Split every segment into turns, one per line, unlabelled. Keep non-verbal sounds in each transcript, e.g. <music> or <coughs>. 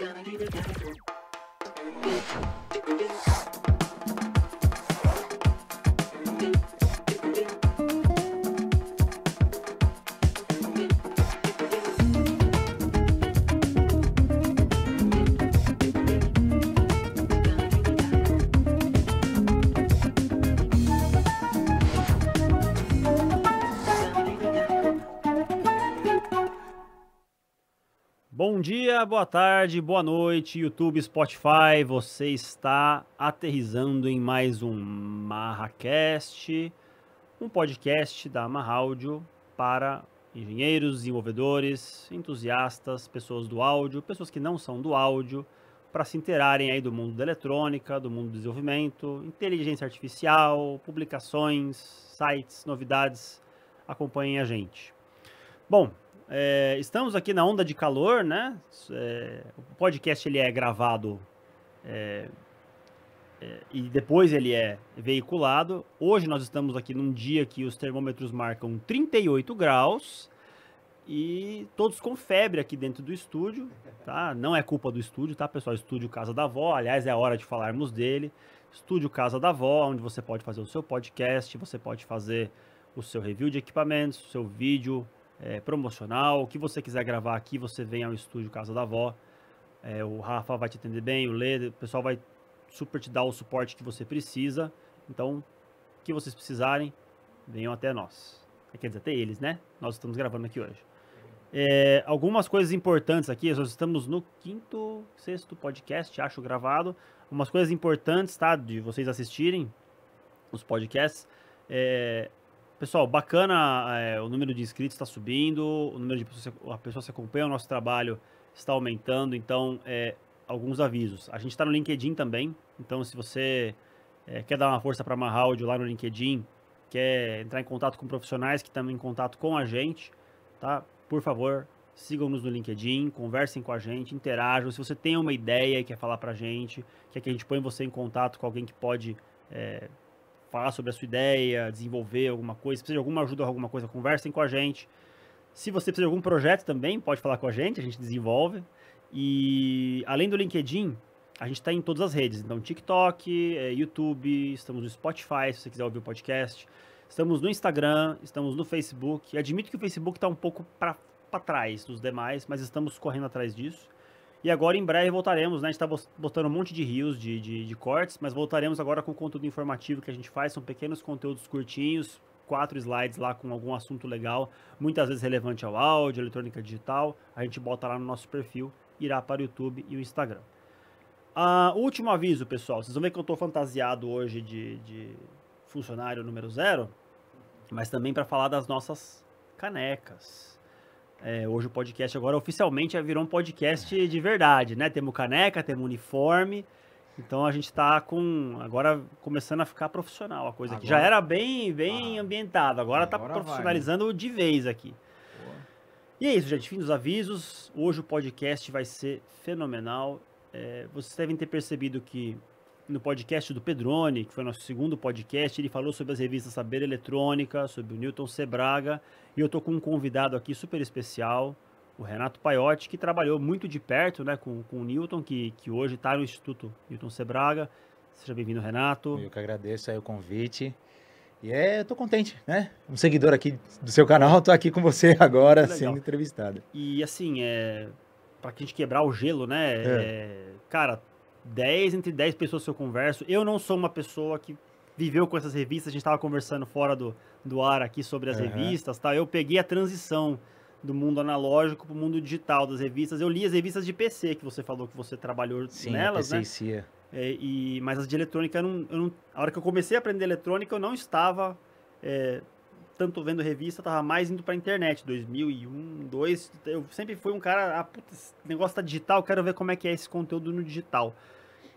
gonna need a better.
Bom dia, boa tarde, boa noite, YouTube, Spotify. Você está aterrizando em mais um Marracast, um podcast da Marra Áudio para engenheiros, desenvolvedores, entusiastas, pessoas do áudio, pessoas que não são do áudio, para se inteirarem aí do mundo da eletrônica, do mundo do desenvolvimento, inteligência artificial, publicações, sites, novidades. Acompanhem a gente. Bom, é, estamos aqui na onda de calor, né? É, o podcast ele é gravado é, é, e depois ele é veiculado. Hoje nós estamos aqui num dia que os termômetros marcam 38 graus e todos com febre aqui dentro do estúdio, tá? Não é culpa do estúdio, tá, pessoal? Estúdio Casa da Vó, aliás, é a hora de falarmos dele. Estúdio Casa da Vó, onde você pode fazer o seu podcast, você pode fazer o seu review de equipamentos, o seu vídeo, é, promocional, o que você quiser gravar aqui, você vem ao estúdio Casa da Vó. É, o Rafa vai te atender bem, o Lê, o pessoal vai super te dar o suporte que você precisa. Então, o que vocês precisarem, venham até nós. Quer dizer, até eles, né? Nós estamos gravando aqui hoje. É, algumas coisas importantes aqui, nós estamos no quinto, sexto podcast, acho, gravado. Umas coisas importantes, tá? De vocês assistirem os podcasts. É, Pessoal, bacana, é, o número de inscritos está subindo, o número de pessoas, a pessoa se acompanha o nosso trabalho está aumentando, então é, alguns avisos. A gente está no LinkedIn também, então se você é, quer dar uma força para amarrar áudio lá no LinkedIn, quer entrar em contato com profissionais que estão em contato com a gente, tá? Por favor, sigam-nos no LinkedIn, conversem com a gente, interajam. Se você tem uma ideia e quer falar para a gente, quer que a gente ponha você em contato com alguém que pode é, falar sobre a sua ideia, desenvolver alguma coisa, se precisa de alguma ajuda ou alguma coisa, conversem com a gente. Se você precisa de algum projeto também, pode falar com a gente, a gente desenvolve. E além do LinkedIn, a gente está em todas as redes. Então, TikTok, é, YouTube, estamos no Spotify, se você quiser ouvir o podcast. Estamos no Instagram, estamos no Facebook. Admito que o Facebook está um pouco para trás dos demais, mas estamos correndo atrás disso. E agora em breve voltaremos, né? A gente tá botando um monte de rios, de, de, de, cortes, mas voltaremos agora com conteúdo informativo que a gente faz. São pequenos conteúdos curtinhos, quatro slides lá com algum assunto legal, muitas vezes relevante ao áudio, eletrônica digital. A gente bota lá no nosso perfil, irá para o YouTube e o Instagram. Ah, último aviso, pessoal. Vocês vão ver que eu tô fantasiado hoje de, de funcionário número zero, mas também para falar das nossas canecas é, hoje o podcast agora oficialmente já é, virou um podcast de verdade, né? Temos caneca, temos uniforme. Então a gente está com agora começando a ficar profissional a coisa agora... já era bem bem ah, ambientado, agora está profissionalizando vai, né? de vez aqui. Boa. E é isso, gente, fim dos avisos. Hoje o podcast vai ser fenomenal. É, vocês devem ter percebido que no podcast do Pedrone, que foi nosso segundo podcast, ele falou sobre as revistas Saber Eletrônica, sobre o Newton Sebraga, e eu estou com um convidado aqui super especial, o Renato Paiotti, que trabalhou muito de perto né, com, com o Newton, que, que hoje está no Instituto Newton Sebraga.
Seja bem-vindo, Renato. Eu que agradeço aí o convite. E é, eu tô contente, né? Um seguidor aqui do seu canal, tô aqui com você <laughs> agora, sendo entrevistado. E
assim, é, para a gente quebrar o gelo, né? É. É, cara, 10 entre 10 pessoas que eu converso. Eu não sou uma pessoa que viveu com essas revistas, a gente estava conversando fora do, do ar aqui sobre as uhum. revistas, tá? Eu peguei a transição do mundo analógico para o mundo digital das revistas. Eu li as revistas de PC que você falou que você trabalhou Sim, nelas, PC né? Sim, é. é, e mas as de eletrônica, eu não, eu não, a hora que eu comecei a aprender eletrônica, eu não estava é, tanto vendo revista, tava mais indo pra internet. 2001, 2002, Eu sempre fui um cara, ah, puta, esse negócio tá digital, quero ver como é que é esse conteúdo no digital.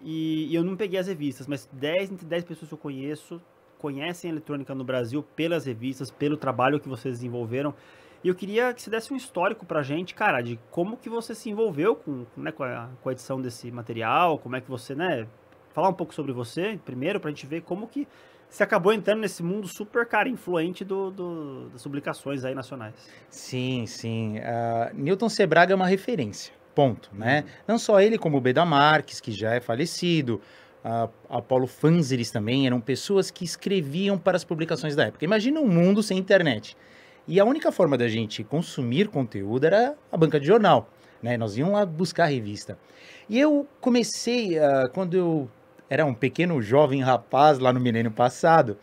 E, e eu não peguei as revistas, mas 10 entre 10 pessoas que eu conheço conhecem a eletrônica no Brasil pelas revistas, pelo trabalho que vocês desenvolveram. E eu queria que você desse um histórico pra gente, cara, de como que você se envolveu com, né, com, a, com a edição desse material, como é que você, né? Falar um pouco sobre você primeiro, pra gente ver como que você acabou entrando nesse mundo super, cara, influente do, do das publicações aí nacionais.
Sim, sim. Uh, Newton Sebraga é uma referência, ponto, né? Uhum. Não só ele, como o Beda Marques, que já é falecido, uh, ah, Apolo Fanzeres também, eram pessoas que escreviam para as publicações da época. Imagina um mundo sem internet. E a única forma da gente consumir conteúdo era a banca de jornal, né? Nós íamos lá buscar a revista. E eu comecei, uh, quando eu era um pequeno jovem rapaz lá no milênio passado,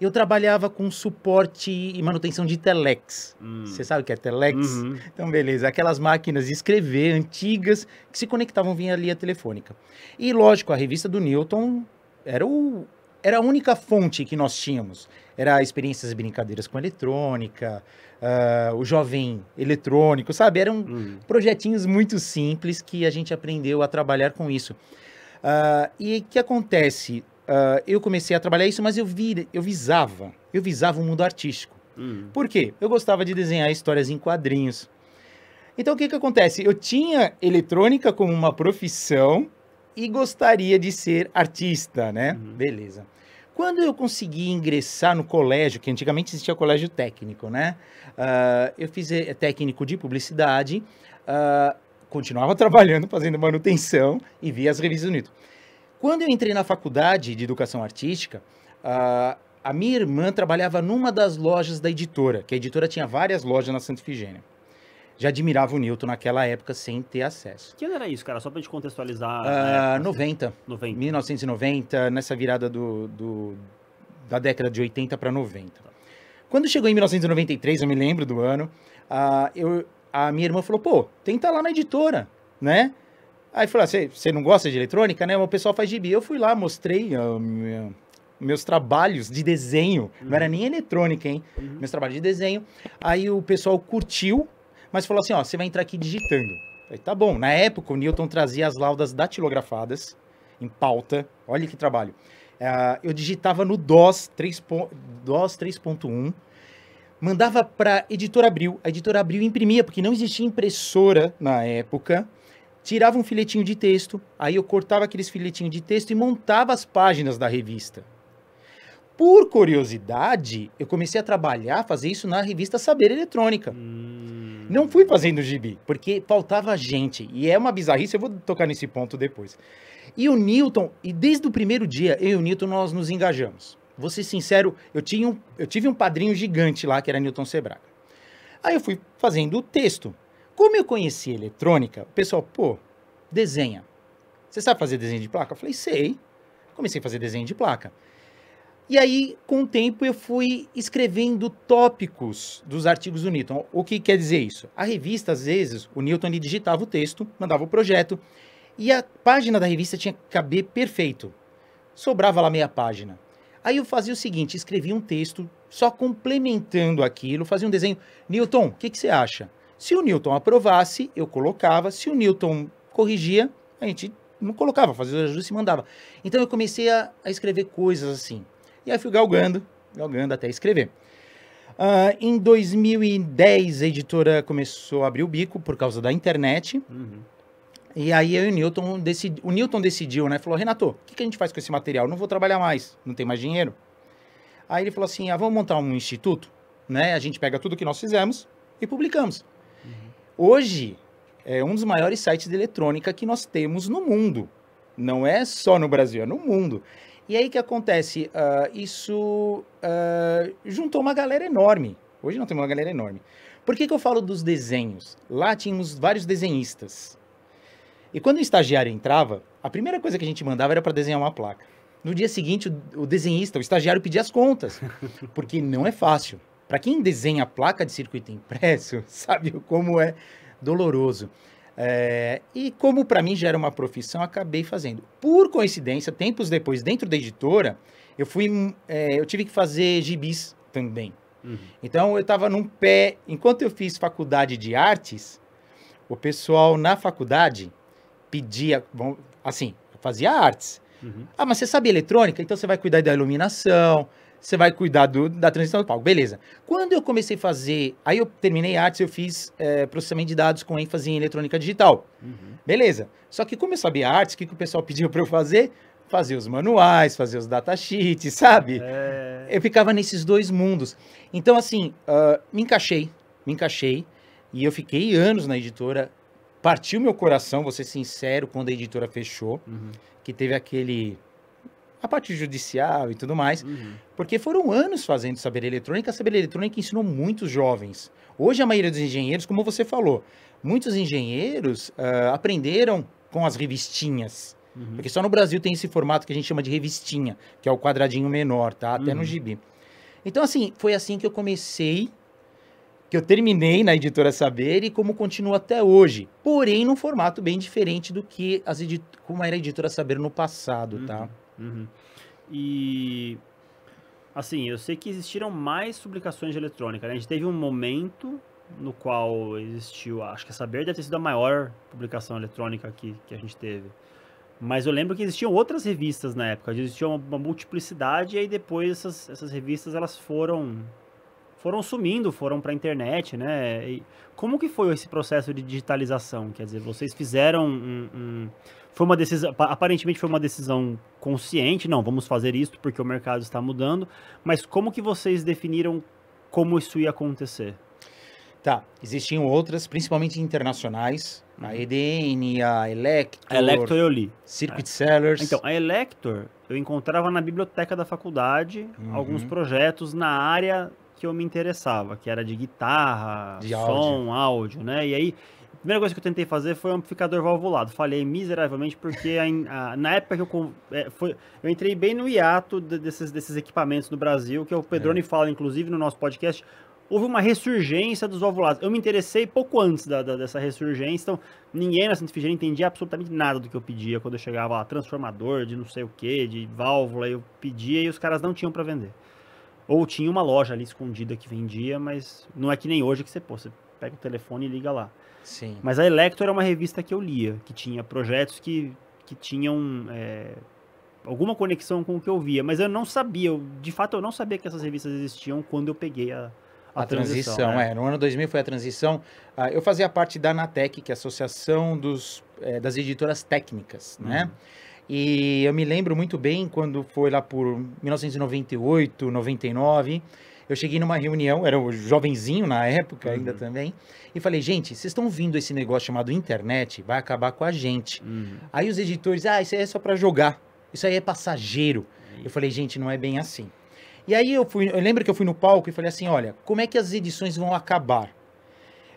eu trabalhava com suporte e manutenção de telex. Hum. Você sabe o que é telex? Uhum. Então, beleza. Aquelas máquinas de escrever antigas que se conectavam via linha telefônica. E, lógico, a revista do Newton era, o, era a única fonte que nós tínhamos. Era experiências e brincadeiras com eletrônica, uh, o jovem eletrônico, sabe? Eram uhum. projetinhos muito simples que a gente aprendeu a trabalhar com isso. Uh, e o que acontece? Uh, eu comecei a trabalhar isso, mas eu, vi, eu visava, eu visava o um mundo artístico. Hum. Por quê? Eu gostava de desenhar histórias em quadrinhos. Então, o que, que acontece? Eu tinha eletrônica como uma profissão e gostaria de ser artista, né? Uhum. Beleza. Quando eu consegui ingressar no colégio, que antigamente existia colégio técnico, né? Uh, eu fiz eh, técnico de publicidade continuava <laughs> trabalhando, fazendo manutenção e via as revistas do Newton. Quando eu entrei na faculdade de educação artística, uh, a minha irmã trabalhava numa das lojas da editora, que a editora tinha várias lojas na Santa Ifigênia. Já admirava o Newton naquela época sem ter acesso.
Que ano era isso, cara? Só pra gente contextualizar. Uh, época,
90, assim. 90. 1990, nessa virada do, do da década de 80 para 90. Quando chegou em 1993, eu me lembro do ano, uh, eu, a minha irmã falou, pô, tenta lá na editora, né? Aí falou, ah, você ah, não gosta de eletrônica, né? O pessoal faz gibi. Eu fui lá, mostrei uh, minha, meus trabalhos de desenho. Uhum. Não era nem eletrônica, hein? Uhum. Meus trabalhos de desenho. Aí o pessoal curtiu, mas falou assim, ó, você vai entrar aqui digitando. Aí tá bom. Na época, o Newton trazia as laudas datilografadas em pauta. Olha que trabalho. Uh, eu digitava no DOS 3.1. DOS 3.1 mandava para editora Abril. A editora Abril imprimia, porque não existia impressora na época. Tirava um filetinho de texto, aí eu cortava aqueles filetinhos de texto e montava as páginas da revista. Por curiosidade, eu comecei a trabalhar, fazer isso na revista Saber Eletrônica. Hum. Não fui fazendo gibi, porque faltava gente. E é uma bizarrice, eu vou tocar nesse ponto depois. E o Newton, e desde o primeiro dia, eu e o Newton, nós nos engajamos vou ser sincero, eu, tinha um, eu tive um padrinho gigante lá, que era Newton Sebraga. Aí eu fui fazendo o texto. Como eu conheci eletrônica, o pessoal, pô, desenha. Você sabe fazer desenho de placa? Eu falei, sei. Comecei a fazer desenho de placa. E aí, com o tempo, eu fui escrevendo tópicos dos artigos do Newton. O que quer dizer isso? A revista, às vezes, o Newton digitava o texto, mandava o projeto, e a página da revista tinha que caber perfeito. Sobrava lá meia página. Aí eu fazia o seguinte, escrevia um texto só complementando aquilo, fazia um desenho. Newton, o que, que você acha? Se o Newton aprovasse, eu colocava. Se o Newton corrigia, a gente não colocava, fazia o ajuste e mandava. Então eu comecei a, a, escrever coisas assim. E aí fui galgando, galgando até escrever. Uh, em 2010, a editora começou a abrir o bico por causa da internet. Uhum. E aí eu e o Newton, o Newton decidiu, né? Falou, Renato, o que, que, a gente faz com esse material? Não vou trabalhar mais, não tem mais dinheiro. Aí ele falou assim, ah, vamos montar um instituto, né? A gente pega tudo que nós fizemos e publicamos. Uhum. Hoje, é um dos maiores sites de eletrônica que nós temos no mundo. Não é só no Brasil, é no mundo. E aí que acontece? Uh, isso uh, juntou uma galera enorme. Hoje não tem uma galera enorme. Por que, que eu falo dos desenhos? Lá tínhamos vários desenhistas. E quando o estagiário entrava, a primeira coisa que a gente mandava era para desenhar uma placa. No dia seguinte, o desenhista, o estagiário pedia as contas, <laughs> porque não é fácil. Para quem desenha placa de circuito impresso, <laughs> sabe como é doloroso. É, e como para mim já era uma profissão, acabei fazendo. Por coincidência, tempos depois, dentro da editora, eu fui, é, eu tive que fazer gibis também. Uhum. Então eu estava num pé, enquanto eu fiz faculdade de artes, o pessoal na faculdade pedia, bom, assim, fazia artes. Uhum. Ah, mas você sabe eletrônica? Então você vai cuidar da iluminação, você vai cuidar do, da transição do palco. Beleza. Quando eu comecei a fazer, aí eu terminei artes, eu fiz é, processamento de dados com ênfase em eletrônica digital. Uhum. Beleza. Só que como eu sabia artes, o que, que o pessoal pediu para eu fazer? Fazer os manuais, fazer os datasheets, sabe? É... Eu ficava nesses dois mundos. Então, assim, uh, me encaixei, me encaixei. E eu fiquei anos na editora, Partiu meu coração, vou ser sincero, quando a editora fechou, uhum. que teve aquele. a parte judicial e tudo mais. Uhum. Porque foram anos fazendo saber eletrônica. A saber eletrônica ensinou muitos jovens. Hoje, a maioria dos engenheiros, como você falou, muitos engenheiros uh, aprenderam com as revistinhas. Uhum. Porque só no Brasil tem esse formato que a gente chama de revistinha, que é o quadradinho menor, tá? Até no uhum. gibi. Então, assim, foi assim que eu comecei que eu terminei na editora Saber e como continua até hoje. Porém, num formato bem diferente do que as edit... como era a editora Saber no passado, tá? uhum, tá? Uhum.
E. Assim, eu sei que existiram mais publicações de eletrônica, né? A gente teve um momento no qual existiu. Acho que a Saber deve ter sido a maior publicação eletrônica que, que a gente teve. Mas eu lembro que existiam outras revistas na época, existia uma, uma multiplicidade, e aí depois essas, essas revistas elas foram foram sumindo, foram para a internet, né? E como que foi esse processo de digitalização? Quer dizer, vocês fizeram um, um, foi uma decisão, aparentemente foi uma decisão consciente, não, vamos fazer isso porque o mercado está mudando, mas como que vocês definiram como isso ia
acontecer? Tá, existiam outras, principalmente internacionais, a uhum. EDN, a Elector. A Elector eu li. Circuit é. Sellers. Então, a
Elector
eu encontrava
na biblioteca da faculdade uhum. alguns projetos na área que eu me interessava, que era de guitarra, de som, áudio. áudio, né? E aí, a primeira coisa que eu tentei fazer foi um amplificador valvulado. Falhei miseravelmente porque a, a, na época que eu é, foi, eu entrei bem no hiato de, desses, desses equipamentos no Brasil, que é o Pedroni é. fala, inclusive, no nosso podcast, houve uma ressurgência dos valvulados. Eu me interessei pouco antes da, da, dessa ressurgência, então ninguém na Santa entendia absolutamente nada do que eu pedia quando eu chegava lá, transformador de não sei o que, de válvula, eu pedia e os caras não tinham para vender. Ou tinha uma loja ali escondida que vendia, mas não é que nem hoje que você, pô, você pega o telefone e liga lá. Sim. Mas a Electro era uma revista que eu lia, que tinha projetos que, que tinham é, alguma conexão com o que eu via, mas eu não sabia, eu, de fato eu não sabia que essas revistas existiam quando eu peguei a, a, a transição. transição é. é. No
ano 2000 foi a transição. Ah, eu fazia parte da ANATEC, que é a Associação dos, é, das Editoras Técnicas, né? uhum. né? E eu me lembro muito bem quando foi lá por 1998, 99. Eu cheguei numa reunião, era um jovenzinho na época ainda uhum. também, e falei, gente, vocês estão vindo esse negócio chamado internet, vai acabar com a gente. Uhum. Aí os editores, ah, isso aí é só para jogar, isso aí é passageiro. Uhum. Eu falei, gente, não é bem assim. E aí eu fui, eu lembro que eu fui no palco e falei assim, olha, como é que as edições vão acabar?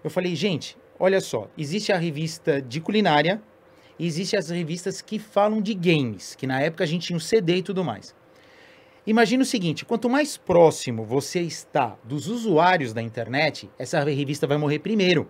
Eu falei, gente, olha só, existe a revista de culinária, existem as revistas que falam de games, que na época a gente tinha um CD e tudo mais. Imagina o seguinte: quanto mais próximo você está dos usuários da internet, essa revista vai morrer primeiro.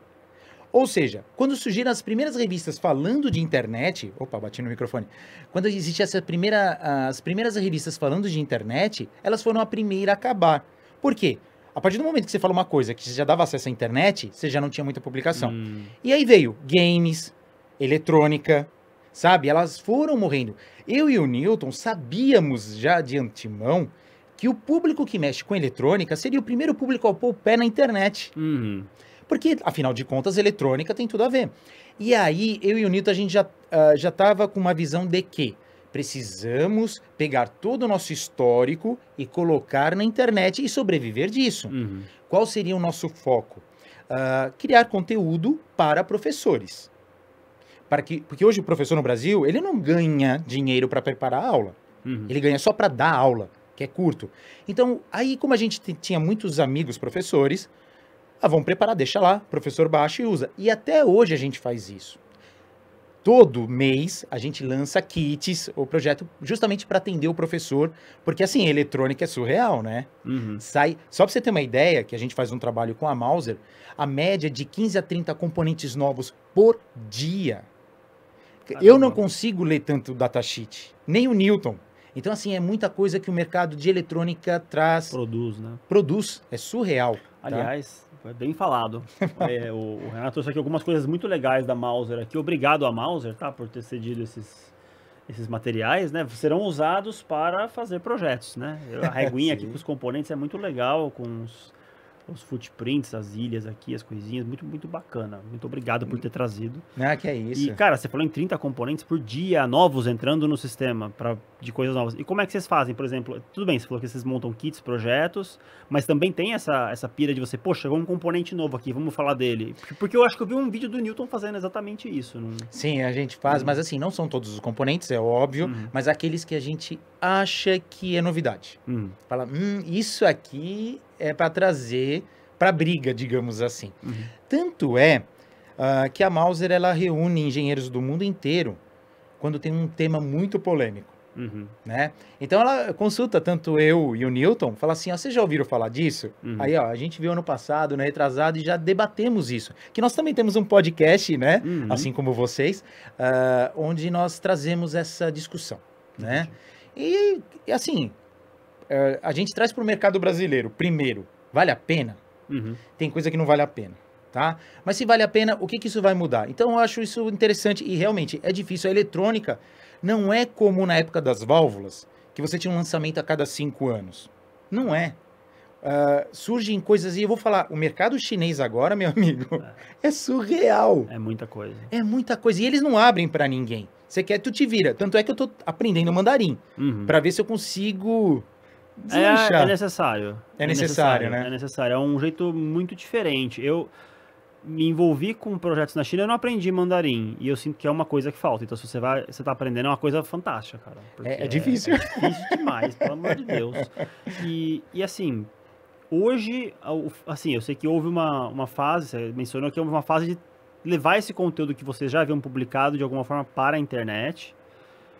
Ou seja, quando surgiram as primeiras revistas falando de internet, opa, bati no microfone. Quando existiam essa primeira, as primeiras revistas falando de internet, elas foram a primeira a acabar. Por quê? A partir do momento que você fala uma coisa que você já dava acesso à internet, você já não tinha muita publicação. Hum. E aí veio games, eletrônica, sabe? Elas foram morrendo. Eu e o Newton sabíamos já de antemão que o público que mexe com eletrônica seria o primeiro público a pôr o pé na internet. Uhum. Porque, afinal de contas, eletrônica tem tudo a ver. E aí, eu e o Newton, a gente já, uh, já com uma visão de que precisamos pegar todo o nosso histórico e colocar na internet e sobreviver disso. Uhum. Qual seria o nosso foco? Uh, criar conteúdo para professores para que porque hoje o professor no Brasil ele não ganha dinheiro para preparar a aula uhum. ele ganha só para dar aula que é curto então aí como a gente tinha muitos amigos professores ah vão preparar deixa lá professor baixa e usa e até hoje a gente faz isso todo mês a gente lança kits o projeto justamente para atender o professor porque assim eletrônica é surreal né uhum. sai só para você ter uma ideia que a gente faz um trabalho com a Mauser a média é de 15 a 30 componentes novos por dia Tá Eu não consigo ler tanto datasheet, nem o Newton. Então, assim, é muita coisa que o mercado de eletrônica traz. Produz, né? Produz. É surreal. Tá? Aliás,
tá? bem falado. <laughs> é, o, o,
Renato trouxe aqui algumas coisas muito
legais da Mauser
aqui. Obrigado
a Mauser, tá? Por ter cedido esses, esses materiais, né? Serão usados para fazer projetos, né? A reguinha <laughs> aqui com os componentes é muito legal, com os os footprints, as ilhas aqui, as coisinhas. Muito, muito bacana. Muito obrigado por ter trazido. Ah, que é isso. E, cara, você falou em 30 componentes por dia novos entrando no sistema pra, de coisas novas. E como é que vocês fazem, por exemplo? Tudo bem, você falou que vocês montam kits, projetos, mas também tem essa, essa pira de você,
poxa, chegou um componente novo aqui, vamos falar dele. Porque eu acho que eu vi um vídeo do Newton fazendo exatamente isso. Não... Sim, a gente faz, uhum. mas assim, não são todos os componentes, é óbvio, uhum. mas aqueles que a gente acha que é novidade. Uhum. Fala, hum, isso aqui é para trazer para briga, digamos assim. Uhum. Tanto é uh, que a Mauser ela reúne engenheiros do mundo inteiro quando tem um tema muito polêmico. Uhum. Né? Então ela consulta tanto eu e o Newton, fala assim: vocês já ouviram falar disso? Uhum. Aí ó, a gente viu ano passado, né, retrasado, e já debatemos isso. Que nós também temos um podcast, né? Uhum. Assim como vocês, uh, onde nós trazemos essa discussão. Né? E, e assim, é, a gente traz para o mercado brasileiro, primeiro, vale a pena? Uhum. Tem coisa que não vale a pena. Tá? Mas se vale a pena, o que, que isso vai mudar? Então eu acho isso interessante e realmente é difícil. A eletrônica não é como na época das válvulas, que você tinha um lançamento a cada cinco anos. Não é. Uh, surgem coisas, e eu vou falar, o mercado chinês agora, meu amigo, é, <laughs> é surreal. É muita coisa. É muita coisa. E eles não abrem para ninguém. Você quer, tu te vira. Tanto é que eu tô aprendendo mandarim, uhum. para ver se eu consigo
é, é necessário. É, necessário, né? É necessário. É um jeito muito diferente. Eu me envolvi com projetos na China, eu não aprendi mandarim. E eu sinto que é uma coisa que falta. Então, se você vai, você tá aprendendo, é uma coisa fantástica, cara. É, é, difícil. É, difícil demais, pelo amor de Deus. E, e assim, hoje, assim, eu sei que houve uma, uma fase, você mencionou que houve uma fase de levar esse conteúdo que vocês já haviam publicado de alguma forma para a internet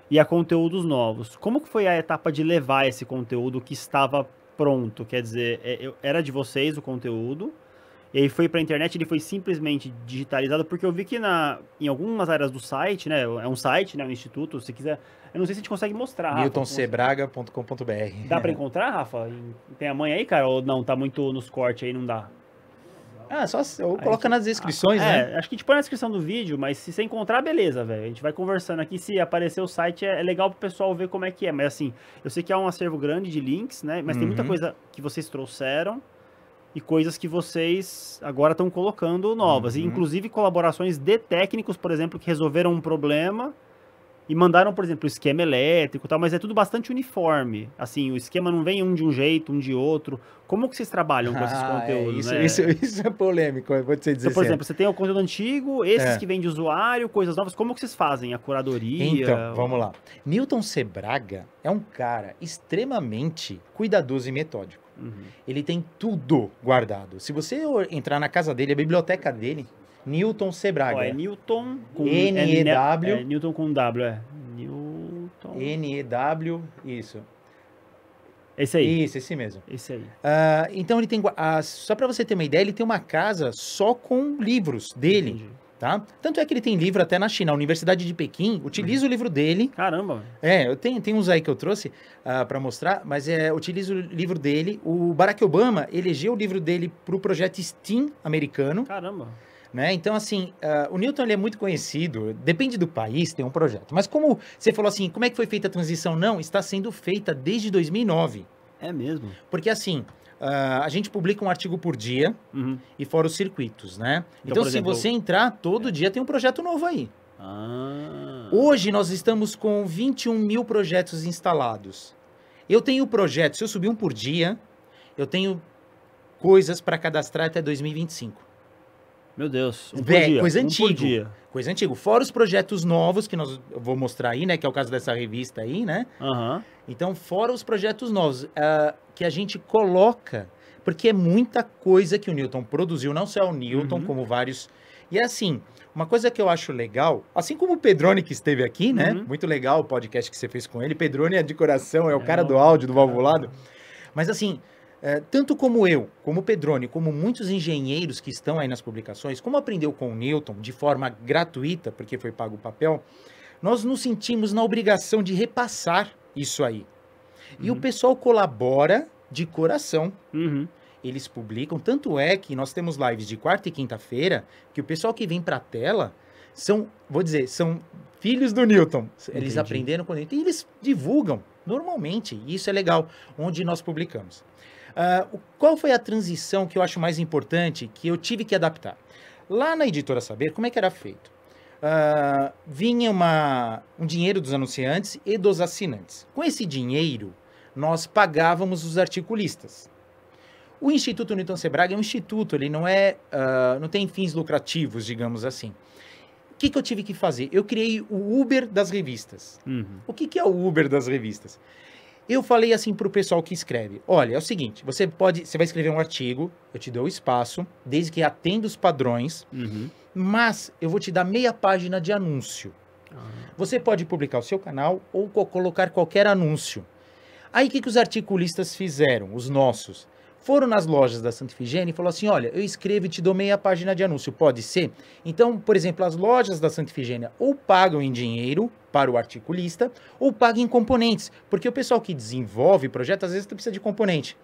e a conteúdos novos. Como que foi a etapa de levar esse conteúdo que estava pronto? Quer dizer, é, era de vocês o conteúdo, e aí foi para a internet, ele foi simplesmente digitalizado, porque eu vi que na, em algumas áreas do site, né, é um site, né, um instituto, se quiser, eu não sei se a gente consegue mostrar, MiltonCebraga.com.br Dá para encontrar, Rafa? Tem a mãe aí, cara, ou não, tá muito nos cortes aí, não dá?
Ah, só ou coloca nas descrições, ah, né?
É, acho que tipo é na descrição do vídeo, mas se você encontrar, beleza, velho. A gente vai conversando aqui. Se aparecer o site, é, é, legal pro pessoal ver como é que é. Mas assim, eu sei que há é um acervo grande de links, né? Mas uhum. tem muita uhum. coisa que vocês trouxeram e coisas que vocês agora estão colocando novas. Uhum. E, inclusive colaborações de técnicos, por exemplo, que resolveram um problema e mandaram, por exemplo, o esquema elétrico e tal, mas é tudo bastante uniforme. Assim, o esquema não vem um de um jeito, um de outro. Como que vocês trabalham com esses ah, é conteúdos? Isso, né? isso,
isso, é polêmico, é eu vou te dizer. Então, por exemplo, você tem o conteúdo antigo, esses é. que
vêm de usuário, coisas novas.
Como que vocês fazem a curadoria? Então, vamos lá. Newton Sebraga é um cara extremamente cuidadoso e metódico. Uhum. Ele tem tudo guardado. Se você entrar na casa dele, a biblioteca dele Newton Sebraga. Ó, é
Newton com N-E-W. É,
Newton com W, é. Newton. N-E-W, isso. Esse aí. Isso, esse mesmo. Esse aí. Uh, então ele tem. Uh, só para você ter uma ideia, ele tem uma casa só com livros dele. Entendi. Tá? Tanto é que ele tem livro até na China. A Universidade de Pequim utiliza uhum. o livro dele. Caramba! É, eu tenho, tem uns aí que eu trouxe uh, ah, para mostrar, mas é, utiliza o livro dele. O Barack Obama elegeu o livro dele para o projeto STEAM americano. Caramba! Né? Então, assim, uh, o Newton ele é muito conhecido, depende do país, tem um projeto. Mas como você falou assim, como é que foi feita a transição? Não, está sendo feita desde 2009. É mesmo? Porque, assim, Uh, a gente publica um artigo por dia uhum. e fora os circuitos, né? Então, então exemplo, se você entrar, todo é. dia tem um projeto novo aí. Ah. Hoje nós estamos com 21 mil projetos instalados. Eu tenho projetos, se eu subir um por dia, eu tenho coisas para cadastrar até 2025. Meu Deus. Um Vé, dia, coisa um antiga. Coisa antiga. Fora os projetos novos que nós eu vou mostrar aí, né? Que é o caso dessa revista aí, né? Uhum. Então, fora os projetos novos uh, que a gente coloca, porque é muita coisa que o Newton produziu, não só o Newton, uhum. como vários. E é assim, uma coisa que eu acho legal, assim como o Pedrone que esteve aqui, né? Uhum. Muito legal o podcast que você fez com ele. Pedrone é de coração, é o é cara do áudio, do Valvulado. Mas assim, é, tanto como eu, como Pedrone, como muitos engenheiros que estão aí nas publicações, como aprendeu com o Newton de forma gratuita, porque foi pago o papel, nós nos sentimos na obrigação de repassar isso aí. E uhum. o pessoal colabora de coração. Uhum. Eles publicam, tanto é que nós temos lives de quarta e quinta-feira, que o pessoal que vem para a tela são, vou dizer, são filhos do Newton. Eles Entendi. aprenderam com ele. E eles divulgam normalmente, e isso é legal, onde nós publicamos. Uh, qual foi a transição que eu acho mais importante que eu tive que adaptar? Lá na editora Saber, como é que era feito? Uh, vinha uma, um dinheiro dos anunciantes e dos assinantes. Com esse dinheiro, nós pagávamos os articulistas. O Instituto Newton Sebrae é um instituto, ele não é, uh, não tem fins lucrativos, digamos assim. O que, que eu tive que fazer? Eu criei o Uber das revistas. Uhum. O que, que é o Uber das revistas? Eu falei assim para o pessoal que escreve: olha, é o seguinte, você pode, você vai escrever um artigo, eu te dou o espaço, desde que atenda os padrões, uhum. mas eu vou te dar meia página de anúncio. Uhum. Você pode publicar o seu canal ou co colocar qualquer anúncio. Aí o que, que os articulistas fizeram, os nossos? Foram nas lojas da Santa Ifigênia e falou assim: olha, eu escrevo e te dou meia página de anúncio, pode ser? Então, por exemplo, as lojas da Santa Ifigênia ou pagam em dinheiro para o articulista, ou pague em componentes, porque o pessoal que desenvolve projeto às vezes precisa de componente.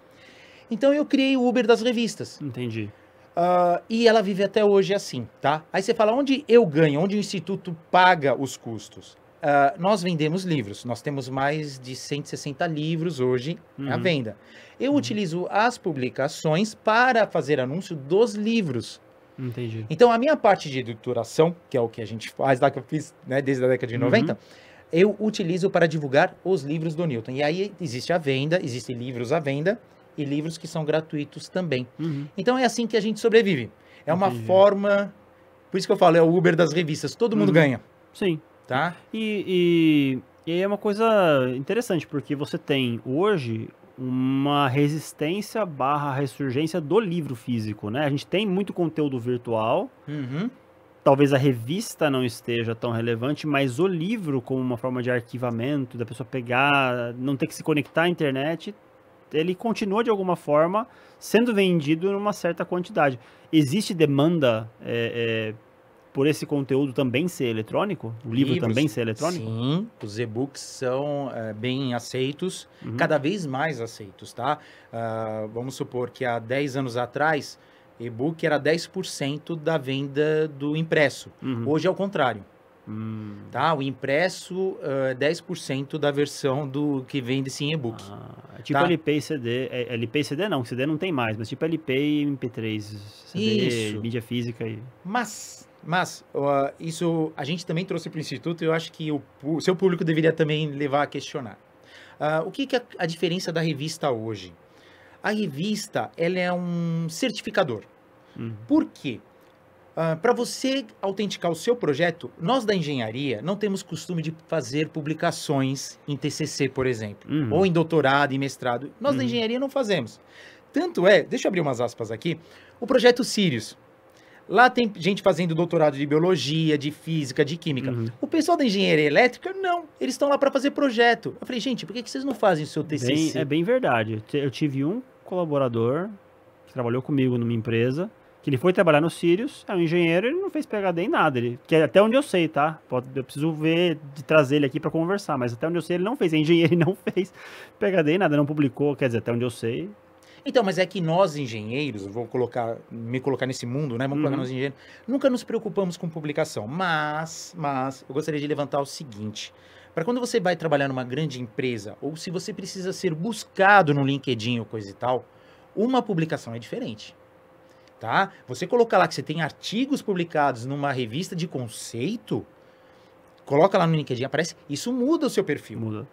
Então eu criei o Uber das revistas. Entendi. Uh, e ela vive até hoje assim, tá? Aí você fala, onde eu ganho? Onde o Instituto paga os custos? Uh, nós vendemos livros. Nós temos mais de 160 livros hoje uhum. à venda. Eu uhum. utilizo as publicações para fazer anúncio dos livros. Entendi. Então, a minha parte de editoração, que é o que a gente faz lá, que eu fiz né, desde a década de uhum. 90, eu utilizo para divulgar os livros do Newton. E aí existe a venda, existem livros à venda e livros que são gratuitos também. Uhum. Então, é assim que a gente sobrevive. É uma forma. Por isso que eu falo, é o Uber das revistas. Todo uhum. mundo ganha. Sim. Tá? E, e, e aí é uma coisa interessante, porque você tem
hoje uma resistência barra ressurgência do livro físico, né? A gente tem muito conteúdo virtual, uhum. talvez a revista não esteja tão relevante, mas o livro como uma forma de arquivamento, da pessoa pegar, não ter que se conectar à internet, ele continua de alguma forma sendo vendido em uma certa quantidade. Existe demanda é, é, por esse conteúdo também ser eletrônico? O livro Livros, também ser eletrônico? Sim,
os e-books são é, bem aceitos, uhum. cada vez mais aceitos, tá? Uh, vamos supor que há 10 anos atrás, e-book era 10% da venda do impresso. Uhum. Hoje é o contrário. Hum. Tá? O impresso eh, é uh, 10% da versão do que vende-se em e-book.
Ah, é tipo tá? LP e CD. É, é LP e CD não, CD não tem mais, mas tipo LP e MP3, CD, Isso. mídia física. E...
Mas mas uh, isso a gente também trouxe para o Instituto e eu acho que o, o, seu público deveria também levar a questionar. Uh, o que, que é a diferença da revista hoje? A revista ela é um certificador. Uhum. Por quê? Uh, ah, para você autenticar o seu projeto, nós da engenharia não temos costume de fazer publicações em TCC, por exemplo, uhum. ou em doutorado, e mestrado. Nós uhum. da engenharia não fazemos. Tanto é, deixa eu abrir umas aspas aqui, o projeto Sirius, Lá tem gente fazendo doutorado de biologia, de física, de química. Uhum. O pessoal da engenharia elétrica, não. Eles estão lá para fazer projeto. Eu falei, gente, por que, que vocês não fazem o seu TCC? Bem, é
bem verdade. Eu tive um colaborador que trabalhou comigo numa empresa, que ele foi trabalhar no Sirius, é um engenheiro, ele não fez PHD em nada. Ele, que é até onde eu sei, tá? Eu preciso ver, de trazer ele aqui para conversar, mas até onde eu sei ele não fez. É engenheiro ele não <laughs> fez PHD em nada, não publicou, quer dizer, até onde eu sei,
então, mas é que nós engenheiros, vou colocar, me colocar nesse mundo, né? Vamos uhum. colocar nós engenheiros, nunca nos preocupamos com publicação. Mas, mas, eu gostaria de levantar o seguinte. Para quando você vai trabalhar numa grande empresa, ou se você precisa ser buscado no LinkedIn ou coisa e tal, uma publicação é diferente. Tá? Você colocar lá que você tem artigos publicados numa revista de conceito, coloca lá no LinkedIn, aparece, isso muda o seu perfil. Muda.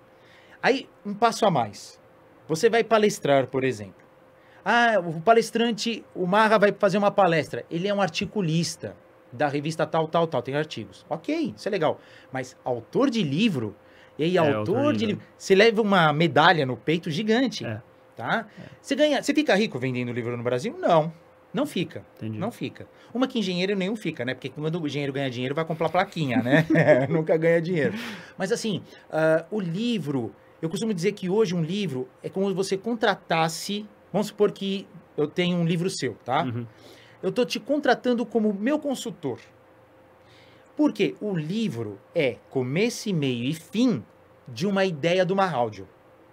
Aí, um passo a mais. Você vai palestrar, por exemplo. Ah, o palestrante, o Marra vai fazer uma palestra. Ele é um articulista da revista tal, tal, tal, tem artigos. Ok, isso é legal. Mas autor de livro, e aí, é, autor, de livro, você leva uma medalha no peito gigante, é. tá? É. Você ganha, você fica rico vendendo livro no Brasil? Não. Não fica. Entendi. Não fica. Uma que engenheiro nenhum fica, né? Porque quando o engenheiro ganha dinheiro, vai comprar plaquinha, né? <laughs> <laughs> Nunca ganha dinheiro. Mas assim, uh, o livro, eu costumo dizer que hoje um livro é como se você contratasse Vamos supor que eu tenho um livro seu, tá? Uhum. Eu tô te contratando como meu consultor. Porque o livro é começo, meio e fim de uma ideia de uma áudio.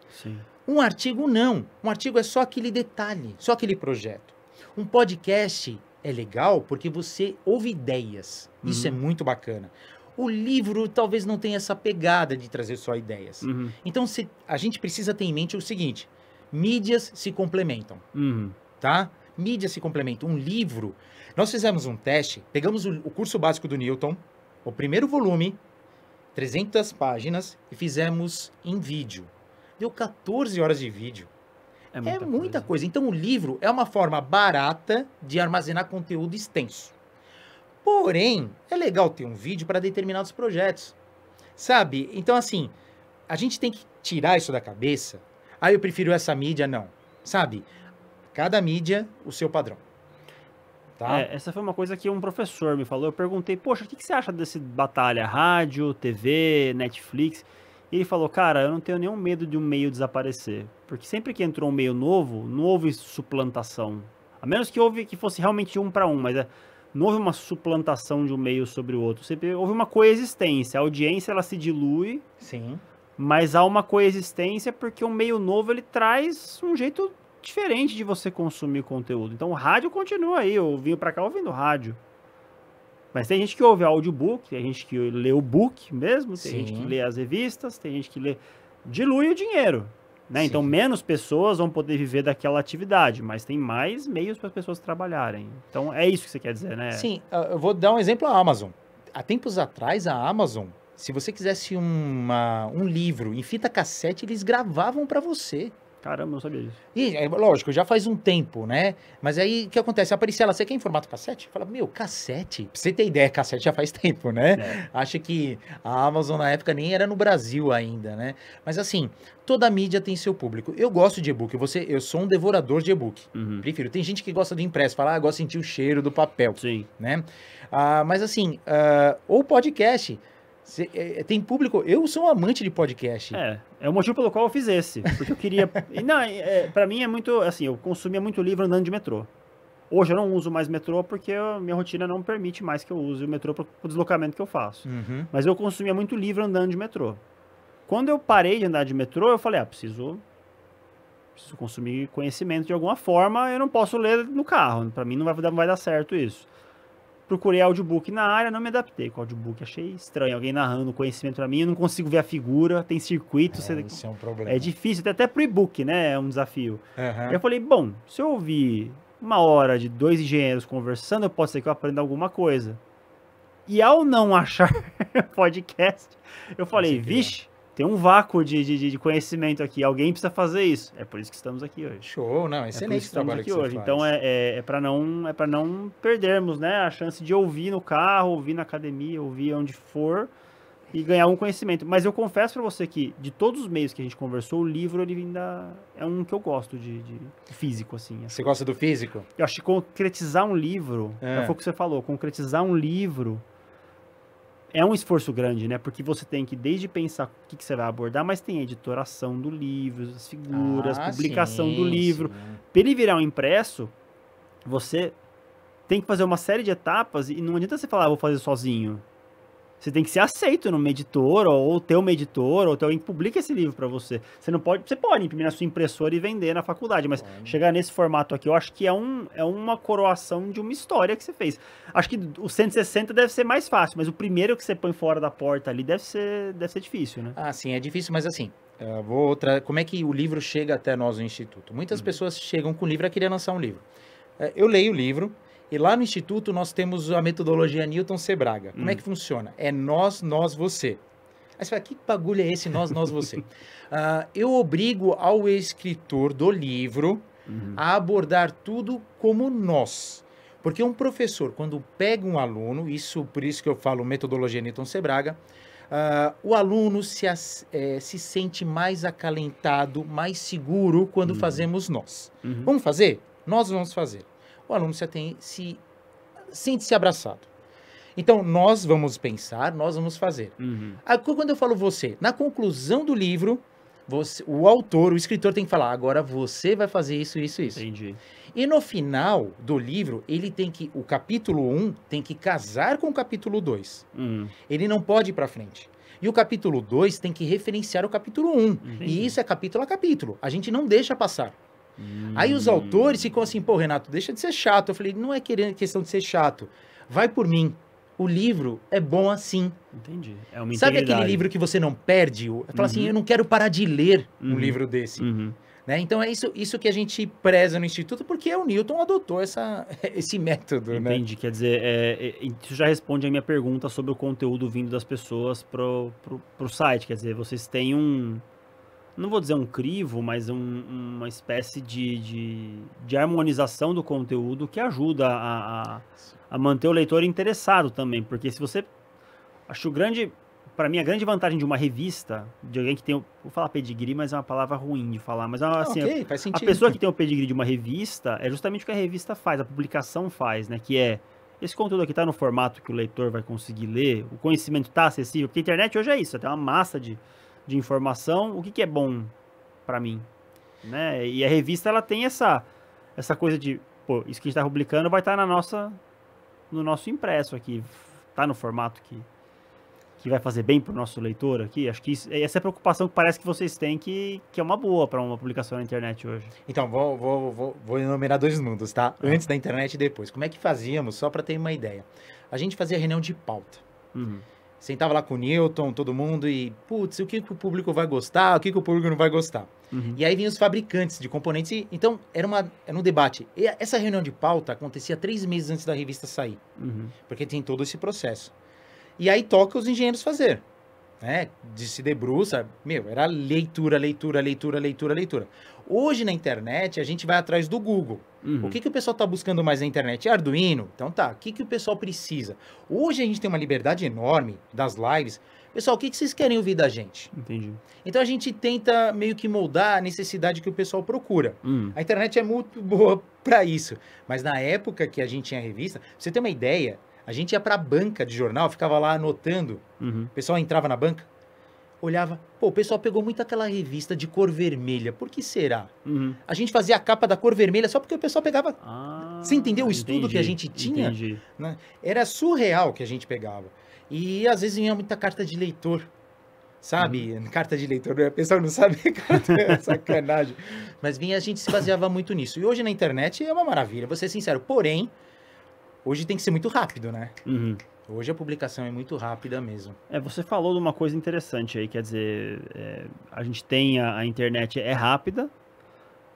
Sim. Um artigo não. Um artigo é só aquele detalhe, só aquele projeto. Um podcast é legal porque você ouve ideias. Uhum. Isso é uhum. muito bacana. O livro talvez não tenha essa pegada de trazer só ideias. Uhum. Então se, a gente precisa ter em mente o seguinte: mídias se complementam, uhum. tá? Mídias se complementam. Um livro, nós fizemos um teste, pegamos o, o curso básico do Newton, o primeiro volume, 300 páginas, e fizemos em vídeo. Deu 14 horas de vídeo. É muita, é muita coisa. coisa. Então, o livro é uma forma barata de armazenar conteúdo extenso. Porém, é legal ter um vídeo para determinados projetos. Sabe? Então, assim, a gente tem que tirar isso da cabeça ah, eu prefiro essa mídia, não. Sabe? Cada mídia, o seu padrão. Tá? É, essa foi uma coisa que um professor me falou. Eu perguntei, poxa, o que, que você acha desse batalha?
Rádio, TV, Netflix? E ele falou, cara, eu não tenho nenhum medo de um meio desaparecer. Porque sempre que entrou um meio novo, não houve suplantação. A menos que houve que fosse realmente um para um, mas é, não houve uma suplantação de um meio sobre o outro. Sempre houve uma coexistência. A audiência ela se dilui. Sim mas há uma coexistência porque o meio novo ele traz um jeito diferente de você consumir conteúdo. Então o rádio continua aí, eu vim para cá ouvindo rádio. Mas tem gente que ouve audiobook, tem gente que lê o book mesmo, tem Sim. gente que lê as revistas, tem gente que lê. Dilui o dinheiro. Né? Então, menos pessoas vão poder viver daquela atividade, mas tem mais meios para as pessoas trabalharem.
Então, é isso que você quer dizer, né? Sim, eu vou dar um exemplo à Amazon. Há tempos atrás, a Amazon se você quisesse uma, um livro em fita cassete, eles gravavam para você. Caramba, não sabia disso. E, é, lógico, já faz um tempo, né? Mas aí o que acontece? Aparecia ela, você quer em formato cassete? Fala, meu, cassete? Pra você ter ideia, cassete já faz <laughs> tempo, né? É. Acho que a Amazon na época nem era no Brasil ainda, né? Mas assim, toda mídia tem seu público. Eu gosto de e-book, você, eu sou um devorador de e-book. Uhum. Prefiro. Tem gente que gosta do impresso, fala, ah, gosto de sentir o cheiro do papel. Sim. Né? Ah, mas assim, uh, ou podcast. Cê, é, é, tem público. Eu sou um amante de podcast. É, é o motivo pelo qual eu fiz esse. Porque eu queria.
<laughs> não, é, para mim é muito. Assim, eu consumia muito livro andando de metrô. Hoje eu não uso mais metrô porque a minha rotina não permite mais que eu use o metrô para o deslocamento que eu faço. Uhum. Mas eu consumia muito livro andando de metrô. Quando eu parei de andar de metrô, eu falei, ah, preciso, preciso consumir conhecimento de alguma forma, eu não posso ler no carro, para mim não vai, não vai dar certo isso. Procurei audiobook na área, não me adaptei com audiobook. Achei estranho. Alguém narrando conhecimento para mim, eu não consigo ver a figura, tem circuito. É, você... Isso é um problema. É difícil, até, até pro e-book, né? É um desafio. Uhum. Eu falei, bom, se eu ouvir uma hora de dois engenheiros conversando, eu posso ser que eu aprenda alguma coisa. E ao não <laughs> achar podcast, eu falei, né? vixe, tem um vácuo de, de, de, conhecimento aqui. Alguém precisa fazer isso. É por isso que estamos aqui hoje. Show, não, é excelente é trabalho aqui hoje. Então, faz. Então é, é, é para não é para não perdermos, né, a chance de ouvir no carro, ouvir na academia, ouvir onde for e ganhar um conhecimento. Mas eu confesso para você que de todos os meios que a gente conversou, o livro ele ainda é um que eu gosto de, de físico assim.
Você gosta do físico?
Eu acho que concretizar um livro, é. é foi o que você falou, concretizar um livro é um esforço grande, né? Porque você tem que desde pensar o que, que você vai abordar, mas tem a editoração do livro, as figuras, ah, publicação sim, do livro. Para ele virar um impresso, você tem que fazer uma série de etapas e não adianta você falar, ah, vou fazer sozinho. Você tem que ser aceito numa editor ou ter uma editor ou ter alguém que publique esse livro para você. Você não pode. Você pode imprimir na sua impressora e vender na faculdade, mas é. chegar nesse formato aqui, eu acho que é, um, é uma coroação de uma história que você fez. Acho que o 160 deve ser mais fácil, mas o primeiro que você põe fora da porta
ali deve ser, deve ser difícil, né? Ah, sim, é difícil, mas assim. Eh, vou outra. Como é que o livro chega até nós no Instituto? Muitas uhum. pessoas chegam com o livro e queria lançar um livro. Eh, eu leio o livro, e lá no Instituto nós temos a metodologia Newton Sebraga. Como hum. é que hum. funciona? É nós, nós, você. Aí você fala, que bagulho é esse nós, nós, você? uh, <laughs> eu obrigo ao escritor do livro uhum. a abordar tudo como nós. Porque um professor, quando pega um aluno, isso por isso que eu falo metodologia Newton Sebraga, uh, ah, o aluno se, é, se sente mais acalentado, mais seguro quando uhum. fazemos nós. Uhum. Vamos fazer? Nós vamos fazer o aluno se, se sente-se abraçado. Então, nós vamos pensar, nós vamos fazer. Uhum. quando eu falo você, na conclusão do livro, você, o autor, o escritor tem que falar, agora você vai fazer isso, isso, isso. Entendi. E no final do livro, ele tem que, o capítulo 1 tem que casar com o capítulo 2. Uhum. Ele não pode ir para frente. E o capítulo 2 tem que referenciar o capítulo 1. Um. E isso é capítulo a capítulo. A gente não deixa passar. Hum. Aí os hum. autores ficam assim, pô, Renato, deixa de ser chato. Eu falei, não é questão de ser chato. Vai por mim. O livro é bom assim. Entendi. É uma Sabe aquele livro que você não perde? Eu assim, uhum. assim, eu não quero parar de ler uhum. um livro desse. Uhum. Né? Então é isso, isso que a gente preza no Instituto, porque o Newton adotou essa, <laughs> esse
método. Né? Entendi, né? quer dizer, é, é isso já responde a minha pergunta sobre o conteúdo vindo das pessoas para o site. Quer dizer, vocês têm um, não vou dizer um crivo, mas um, uma espécie de, de, de, harmonização do conteúdo que ajuda a, a, a, manter o leitor interessado também. Porque se você. Acho grande. Para mim, a grande vantagem de uma revista, de alguém que tem. Vou falar pedigree, mas é uma palavra ruim de falar. Mas é assim, okay, faz sentido. a pessoa que tem o pedigree de uma revista é justamente o que a revista faz, a publicação faz, né? Que é. Esse conteúdo aqui está no formato que o leitor vai conseguir ler, o conhecimento está acessível, porque a internet hoje é isso, é tem uma massa de, de informação, o que, que é bom para mim, né? E a revista ela tem essa essa coisa de, pô, isso que a gente tá publicando vai estar tá na nossa no nosso impresso aqui, tá no formato que que vai fazer bem pro nosso leitor aqui. Acho que isso, essa é a preocupação que parece que vocês têm que, que é uma boa para uma publicação
na internet hoje. Então, vou, vou, vou, vou enumerar dois mundos, tá? tá. Antes da internet e depois. Como é que fazíamos, só para ter uma ideia? A gente fazia reunião de pauta. Uhum sentava lá com o Newton, todo mundo, e, putz, o que, que o público vai gostar, o que, que o público não vai gostar. Uhum. E aí vinham os fabricantes de componentes, e, então era, uma, era um debate. E essa reunião de pauta acontecia três meses antes da revista sair, uhum. porque tem todo esse processo. E aí toca os engenheiros fazer, né? De se debruça, meu, era leitura, leitura, leitura, leitura, leitura. Hoje na internet a gente vai atrás do Google. Uhum. O que, que o pessoal está buscando mais na internet? Arduino? Então tá, o que, que o pessoal precisa? Hoje a gente tem uma liberdade enorme das lives. Pessoal, o que, que vocês querem ouvir da gente? Entendi. Então a gente tenta meio que moldar a necessidade que o pessoal procura. Uhum. A internet é muito boa para isso. Mas na época que a gente tinha a revista, pra você ter uma ideia, a gente ia para a banca de jornal, ficava lá anotando. Uhum. O pessoal entrava na banca, olhava, pô, o pessoal pegou muito aquela revista de cor vermelha, por que será? Uhum. A gente fazia a capa da cor vermelha só porque o pessoal pegava. Ah, você entendeu o estudo que a gente tinha? Né? Era surreal que a gente pegava. E às vezes vinha muita carta de leitor, sabe? Uhum. Carta de leitor, né? o pessoal não sabe <laughs> carta, é sacanagem. Mas vinha, a gente se baseava muito nisso. E hoje na internet é uma maravilha, vou ser sincero. Porém, hoje tem que ser muito rápido, né? Uhum. Hoje a publicação é muito rápida mesmo. É, você
falou de uma coisa interessante aí, quer dizer, é, a gente tem a, a, internet é rápida,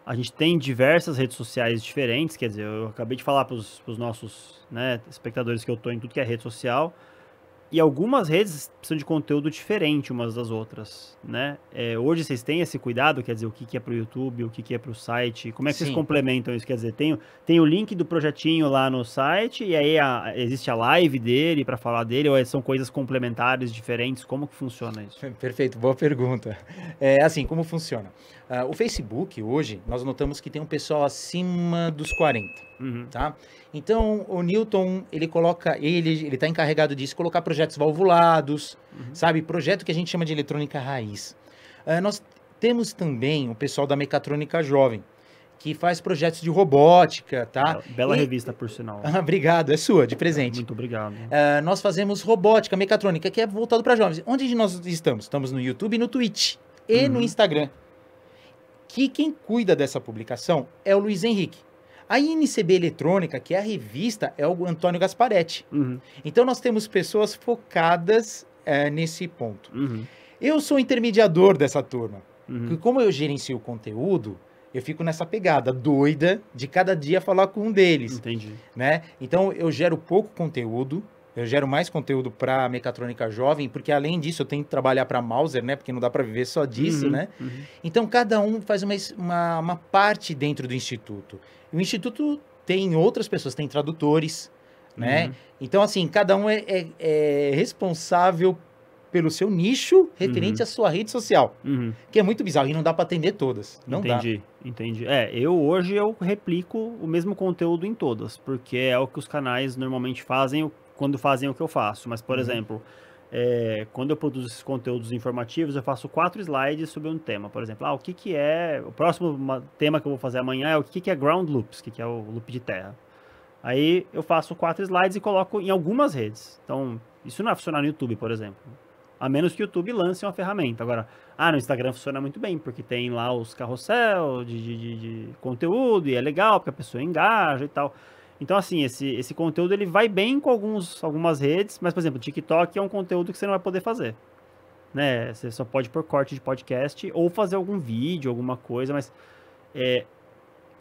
a gente tem diversas redes sociais diferentes, quer dizer, eu acabei de falar para os nossos né, espectadores que eu estou em tudo que é rede social, e algumas redes precisam de conteúdo diferente umas das outras, né? É, hoje vocês têm esse cuidado, quer dizer, o que, que é para o YouTube, o que, que é para o site, como é que Sim. vocês complementam isso? Quer dizer, tem, tem o link do projetinho lá no site e aí a, existe a live dele para falar dele ou é, são coisas complementares, diferentes?
Como que funciona isso? <laughs> Perfeito, boa pergunta. É assim, como funciona? Uh, o Facebook hoje, nós notamos que tem um pessoal acima dos 40, uhum. tá? Então, o Newton, ele coloca, ele ele tá encarregado disso, colocar projetos valvulados, uhum. sabe? Projeto que a gente chama de eletrônica raiz. Uh, nós temos também o pessoal da mecatrônica jovem, que faz projetos de robótica, tá? É, bela e... revista, por sinal. <laughs> obrigado, é sua, de presente. Muito obrigado. Uh, nós fazemos robótica, mecatrônica, que é voltado para jovens. Onde nós estamos? Estamos no YouTube e no Twitch. E uhum. no Instagram que quem cuida dessa publicação é o Luiz Henrique. A INCB Eletrônica, que é a revista, é o Antônio Gasparetti. Uhum. Então nós temos pessoas focadas é, nesse ponto. Uhum. Eu sou intermediador dessa turma. Uhum. Como eu gerencio o conteúdo, eu fico nessa pegada doida de cada dia falar com um deles. Entendi. Né? Então eu gero pouco conteúdo, eu gero mais conteúdo para mecatrônica jovem, porque além disso eu tenho que trabalhar para Mauser, né? Porque não dá para viver só disso, uhum, né? Uhum. Então cada um faz uma, uma, uma, parte dentro do instituto. O instituto tem outras pessoas, tem tradutores, né? Uhum. Então assim cada um é, é, é responsável pelo seu nicho referente uhum. à sua rede social, uhum. que é muito bizarro e não dá para atender todas. Não entendi,
dá. entendi. É, eu hoje eu replico o mesmo conteúdo em todas, porque é o que os canais normalmente fazem. Eu quando fazem o que eu faço. Mas, por uhum. exemplo, é, quando eu produzo esses conteúdos informativos, eu faço quatro slides sobre um tema. Por exemplo, ah, o que, que é. O próximo tema que eu vou fazer amanhã é o que, que é ground loops, o que, que é o loop de terra. Aí eu faço quatro slides e coloco em algumas redes. Então, isso não vai é funcionar no YouTube, por exemplo. A menos que o YouTube lance uma ferramenta. Agora, ah, no Instagram funciona muito bem, porque tem lá os carrossel de, de, de, de conteúdo e é legal, porque a pessoa engaja e tal. Então, assim, esse, esse conteúdo ele vai bem com alguns, algumas redes, mas, por exemplo, TikTok é um conteúdo que você não vai poder fazer. Né? Você só pode por corte de podcast ou fazer algum vídeo, alguma coisa, mas é,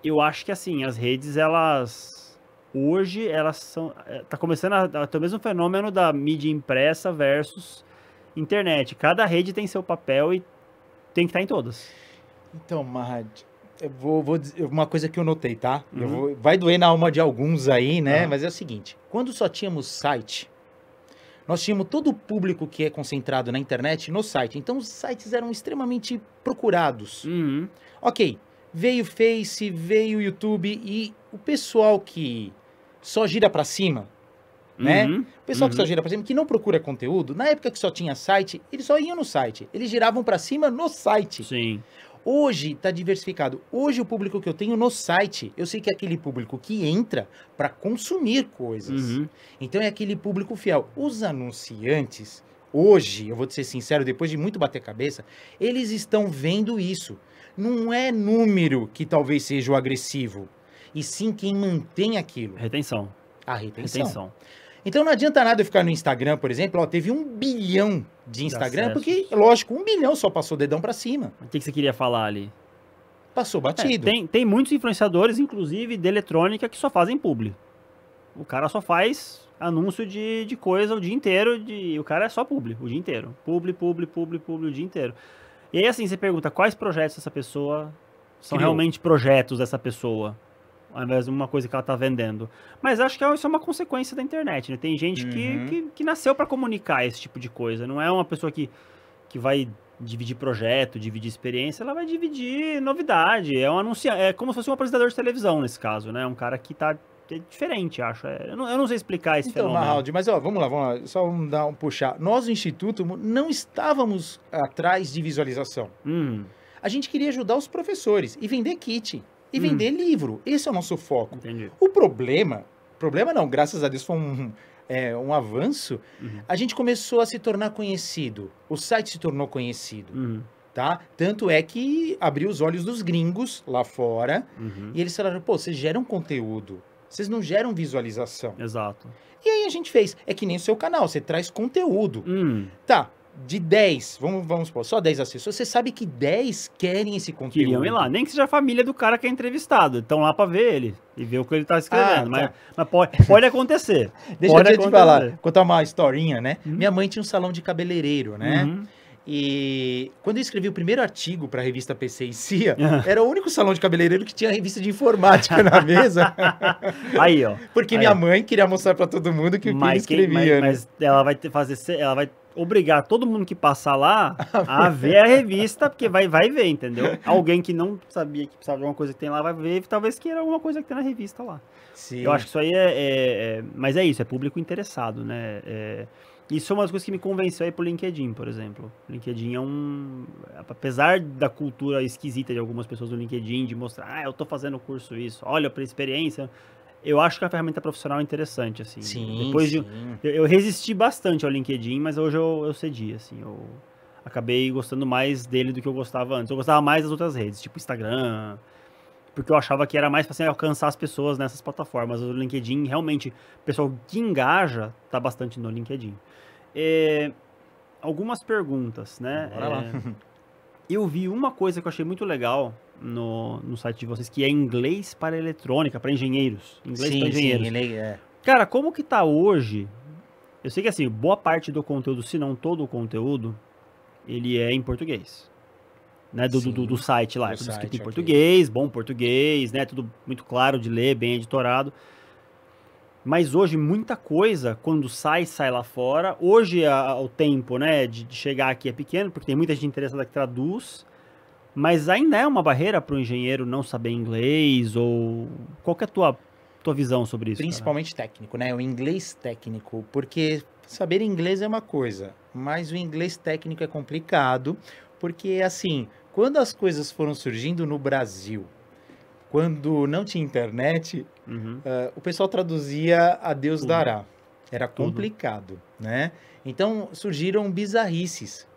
eu acho que, assim, as redes, elas. Hoje, elas são. É, tá começando a, ter o mesmo fenômeno da mídia impressa versus
internet. Cada rede tem seu papel e tem que estar tá em todas. Então, Mahad, eu vou, vou dizer uma coisa que eu notei, tá? Uhum. Eu vou, vai doer na alma de alguns aí, né? Uhum. Mas é o seguinte: quando só tínhamos site, nós tínhamos todo o público que é concentrado na internet no site. Então os sites eram extremamente procurados. Uhum. Ok, veio o Face, veio o YouTube e o pessoal que só gira para cima, né? Uhum, o pessoal uhum. que só uhum. gira para cima, que não procura conteúdo, na época que só tinha site, eles só iam no site. Eles giravam para cima no site. Sim. Hoje está diversificado. Hoje o público que eu tenho no site, eu sei que é aquele público que entra para consumir coisas. Uhum. Então é aquele público fiel. Os anunciantes, hoje, eu vou te ser sincero, depois de muito bater cabeça, eles estão vendo isso. Não é número que talvez seja o agressivo, e sim quem mantém aquilo. Retenção. A retenção. retenção. Então não adianta nada eu ficar no Instagram, por exemplo, ó, teve um bilhão de Instagram, porque, lógico, um milhão só passou o dedão para cima. O que, que você queria falar ali?
Passou é, batido. É, tem, tem muitos influenciadores, inclusive de eletrônica, que só fazem publi. O cara só faz anúncio de, de coisa o dia inteiro. De, o cara é só publi, o dia inteiro. Publi, publi, publi, publi, o dia inteiro. E aí, assim, você pergunta quais projetos essa pessoa são Criou. realmente projetos dessa pessoa ao invés de uma coisa que ela está vendendo. Mas acho que é, isso é uma consequência da internet, né? Tem gente uhum. que, que, que, nasceu para comunicar esse tipo de coisa. Não é uma pessoa que, que vai dividir projeto, dividir experiência, ela vai dividir novidade. É um anunciante, é como se fosse um apresentador de televisão nesse caso, né? Um cara que está é diferente, acho. É,
eu, não, eu não sei explicar esse então, fenômeno. Mahaldi, mas ó, vamos lá, vamos lá. Só vamos dar um puxar. Nós, o Instituto, não estávamos atrás de visualização. Hum. A gente queria ajudar os professores e vender kit e hum. vender livro. Esse é o nosso foco. Entendi. O problema, problema não, graças a Deus foi um, é, um avanço, uhum. a gente começou a se tornar conhecido. O site se tornou conhecido. Uhum. Tá? Tanto é que abriu os olhos dos gringos lá fora uhum. e eles falaram: pô, vocês geram conteúdo, vocês não geram visualização. Exato. E aí a gente fez: é que nem o seu canal, você traz conteúdo. Hum. Tá, de 10, vamos, vamos supor, só 10 assessores, você sabe que 10 querem esse conteúdo. Queriam ir lá, nem que
seja a família do cara que é entrevistado, estão lá para ver ele e ver o que ele tá escrevendo, ah, mas, tá. mas, pode, <laughs> pode acontecer. Deixa pode eu te acontecer. falar,
contar uma historinha, né? Uhum. Minha mãe tinha um salão de cabeleireiro, né? Uhum. E quando eu escrevi o primeiro artigo para a revista PC e CIA, uhum. era o único salão de cabeleireiro que tinha revista de informática na <laughs> mesa. Aí, ó. Porque Aí. minha mãe
queria mostrar para todo mundo que o que escrevia. Mas, né? mas ela vai fazer, ela vai obrigar todo mundo que passar lá <laughs> a ver a revista, porque vai, vai ver, entendeu? <laughs> Alguém que não sabia que precisava de alguma coisa que tem lá vai ver, talvez queira alguma coisa que tem na revista lá. Sim. Eu acho que isso aí é, é, é Mas é isso, é público interessado, né? É, isso é uma das coisas que me convenceu aí pro LinkedIn, por exemplo. O LinkedIn é um. Apesar da cultura esquisita de algumas pessoas do LinkedIn, de mostrar, ah, eu tô fazendo curso isso, olha pra experiência. Eu acho que a ferramenta profissional é interessante, assim. Sim, Depois sim. De, eu, eu, resisti bastante ao LinkedIn, mas hoje eu, eu cedi, assim. Eu acabei gostando mais dele do que eu gostava antes. Eu gostava mais das outras redes, tipo Instagram, porque eu achava que era mais para assim, alcançar as pessoas nessas plataformas. O LinkedIn, realmente, o pessoal que engaja está bastante no LinkedIn. É, algumas perguntas, né? Bora é, lá. Eu vi uma coisa que eu achei muito legal no, no site de vocês, que é inglês para eletrônica, para engenheiros. Inglês sim, para engenheiros. Sim, é. Cara, como que tá hoje? Eu sei que assim, boa parte do conteúdo, se não todo o conteúdo, ele é em português né, do, do, do, site lá. Do é tudo escrito em português, aqui. bom português, né? Tudo muito claro de ler, bem editorado. Mas hoje muita coisa, quando sai, sai lá fora. Hoje a, o tempo né, de, de, chegar aqui é pequeno, porque tem muita gente interessada que traduz. Mas ainda é uma barreira para o engenheiro
não saber inglês ou... Qual é a tua, tua visão sobre isso? Principalmente cara? técnico, né? O inglês técnico, porque saber inglês é uma coisa, mas o inglês técnico é complicado, porque, assim, quando as coisas foram surgindo no Brasil, quando não tinha internet, uhum. uh, o pessoal traduzia a Deus dará. Era complicado, né? Então surgiram bizarrices.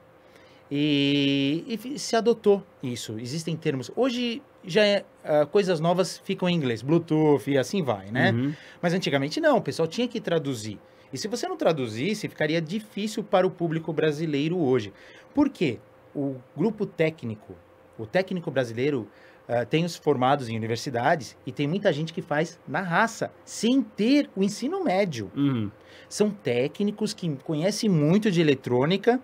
E, e, se adotou isso. Existem termos. Hoje já é, uh, coisas novas ficam em inglês, Bluetooth e assim vai, né? Uhum. Mas antigamente não, o pessoal tinha que traduzir. E se você não traduzisse, ficaria difícil para o público brasileiro hoje. Por quê? o grupo técnico, o técnico brasileiro, uh, tem os formados em universidades e tem muita gente que faz na raça, sem ter o ensino médio. Uhum. São técnicos que conhecem muito de eletrônica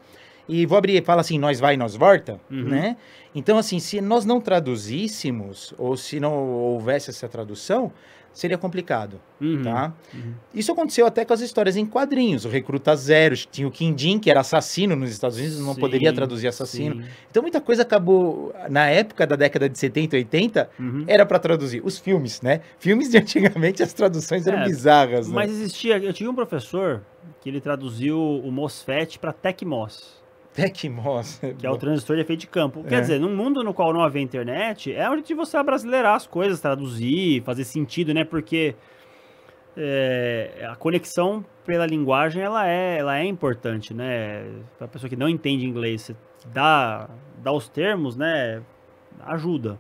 e vou abrir, fala assim, nós vai, nós volta, uhum. né? Então, assim, se nós não traduzíssemos, ou se não houvesse essa tradução, seria complicado, uhum, tá? Uhum. Isso aconteceu até com as histórias em quadrinhos. O Recruta Zero, tinha o Quindim, que era assassino nos Estados Unidos, não sim, poderia traduzir assassino. Sim. Então muita coisa acabou, na época da década de 70 80, uhum. era para traduzir. Os filmes, né? Filmes de antigamente, as traduções eram é, bizarras, né? Mas
existia, eu tinha um professor que ele traduziu o Mosfet para Tecmos. TecMOS. Que é o transistor de efeito de campo. Quer é. dizer, num mundo no qual não havia internet, é onde você abrasileirar as coisas, traduzir, fazer sentido, né? Porque é, a conexão pela linguagem, ela é, ela é importante, né? Pra pessoa que não entende inglês, dá, dá os termos, né? Ajuda.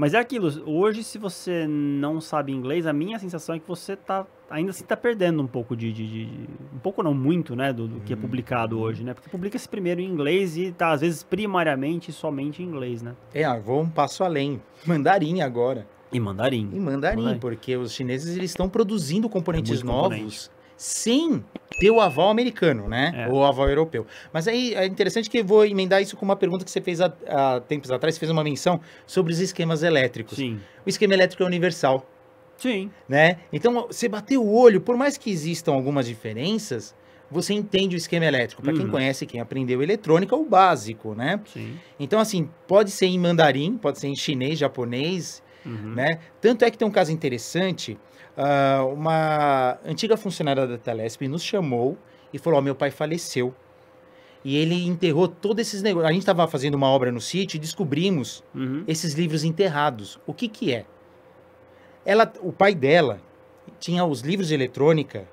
Mas é aquilo, hoje se você não sabe inglês, a minha sensação é que você tá, ainda assim tá perdendo um pouco de, de, de um pouco não, muito, né, do, do que é uhum. publicado uhum. hoje, né? Porque publica-se
primeiro em inglês e tá, às vezes, primariamente somente em inglês, né? É, ah, vou um passo além, <laughs> mandarim agora. E mandarim. E mandarim, mandarim. porque os chineses eles estão produzindo componentes é novos componente sem ter o aval americano, né? É. Ou aval europeu. Mas aí é interessante que eu vou emendar isso com uma pergunta que você fez há, há tempos atrás, você fez uma menção sobre os esquemas elétricos. Sim. O esquema elétrico é universal. Sim. Né? Então, você bater o olho, por mais que existam algumas diferenças, você entende o esquema elétrico. Para uhum. quem conhece, quem aprendeu eletrônica, é o básico, né? Sim. Então, assim, pode ser em mandarim, pode ser em chinês, japonês, uhum. né? Tanto é que tem um caso interessante Uh, uma antiga funcionária da Telesp nos chamou e falou: oh, meu pai faleceu. E ele enterrou todos esses negócios. A gente estava fazendo uma obra no sítio e descobrimos uhum. esses livros enterrados. O que que é? Ela, o pai dela tinha os livros de eletrônica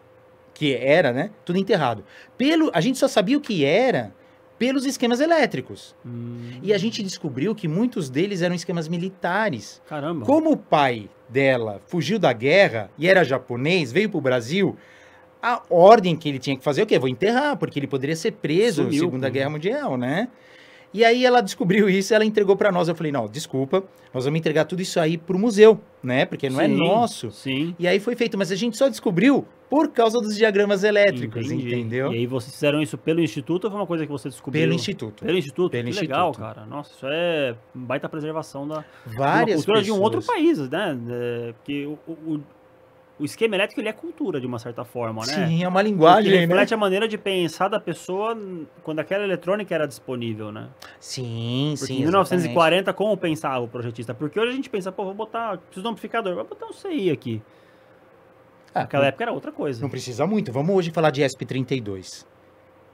que era, né? Tudo enterrado. Pelo, a gente só sabia o que era pelos esquemas elétricos. Hum. E a gente descobriu que muitos deles eram esquemas militares. Caramba. Como o pai dela fugiu da guerra e era japonês, veio para o Brasil, a ordem que ele tinha que fazer o quê? Vou enterrar, porque ele poderia ser preso na Segunda hum. Guerra Mundial, né? E aí ela descobriu isso, ela entregou para nós. Eu falei, não, desculpa, nós vamos entregar tudo isso aí pro museu, né? Porque não é sim, é nosso. Sim. E aí foi feito, mas a gente só descobriu por causa dos diagramas elétricos, Entendi. entendeu? E aí vocês fizeram isso pelo instituto ou foi uma coisa que você
descobriu? Pelo instituto. Pelo instituto. Pelo que instituto. legal, cara. Nossa, isso é baita preservação da Várias de cultura pessoas. de um outro país, né? É, porque o, o, o esquema elétrico ele é cultura, de uma certa forma, né? Sim, é uma linguagem, ele né? reflete né? a maneira de pensar da pessoa quando aquela eletrônica era disponível, né?
Sim,
Porque sim. Em 1940, exatamente. como pensava o projetista? Porque hoje a gente pensa, pô, vou botar, preciso de um amplificador, vou botar um CI aqui. Ah, Naquela não, época era
outra coisa. Não precisa muito. Vamos hoje falar de ESP32.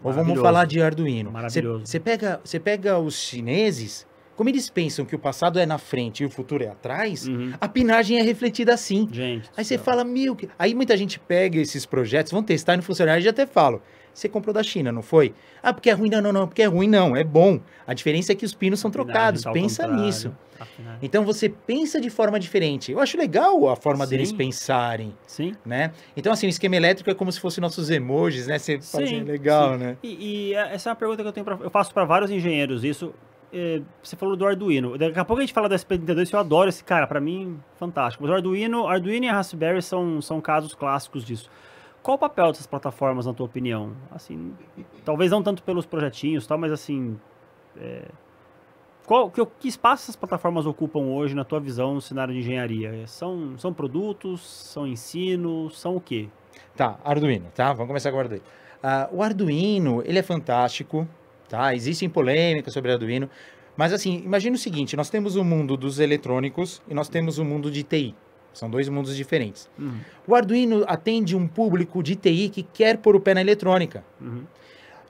Ou vamos falar de Arduino. Maravilhoso. Você pega, pega os chineses, como eles pensam que o passado é na frente e o futuro é atrás, uhum. a pinagem é refletida assim. Gente aí você fala, mil. Aí muita gente pega esses projetos, vão testar e no funcionário e já até falo. Você comprou da China, não foi? Ah, porque é ruim, não, não, não, porque é ruim, não, é bom. A diferença é que os pinos são trocados, tá pensa nisso. Tá então você pensa de forma diferente. Eu acho legal a forma Sim. deles pensarem. Sim. Né? Então, assim, o esquema elétrico é como se fossem nossos emojis, né? Você faz assim, legal, Sim. né?
E, e, é, essa é uma pergunta que eu tenho pra, eu faço para vários engenheiros isso. É, você falou do Arduino. Daqui a pouco a gente fala do SP32, eu adoro esse cara, para mim, fantástico. Mas o Arduino, Arduino e a Raspberry são, são casos clássicos disso. Qual o papel dessas plataformas, na tua opinião? Assim, talvez não tanto pelos projetinhos, tal, mas assim, é, qual, que, que espaço essas plataformas ocupam hoje, na tua visão, no cenário de engenharia? São, são produtos? São ensino? São o quê?
Tá, Arduino, tá? Vamos começar com o Arduino. Uh, o Arduino, ele é fantástico, Tá? Existem polêmicas sobre Arduino, mas assim, imagina o seguinte, nós temos o mundo dos eletrônicos e nós temos o mundo de TI. São dois mundos diferentes. Uhum. O Arduino atende um público de TI que quer pôr o pé na eletrônica. Uhum.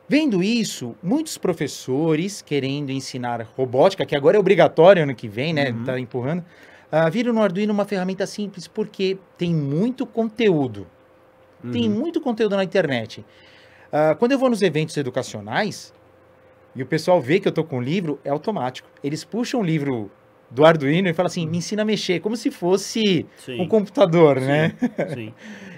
Vendo isso, muitos professores querendo ensinar robótica, que agora é obrigatório ano que vem, né? Uhum. Tá empurrando. Uh, viram no Arduino uma ferramenta simples porque tem muito conteúdo. Uhum. Tem muito conteúdo na internet. Uh, quando eu vou nos eventos educacionais, e o pessoal vê que eu tô com o livro, é automático. Eles puxam o livro do Arduino e falam assim, me ensina a mexer, como se fosse sim. um computador, né? sim, né? <laughs> Sim.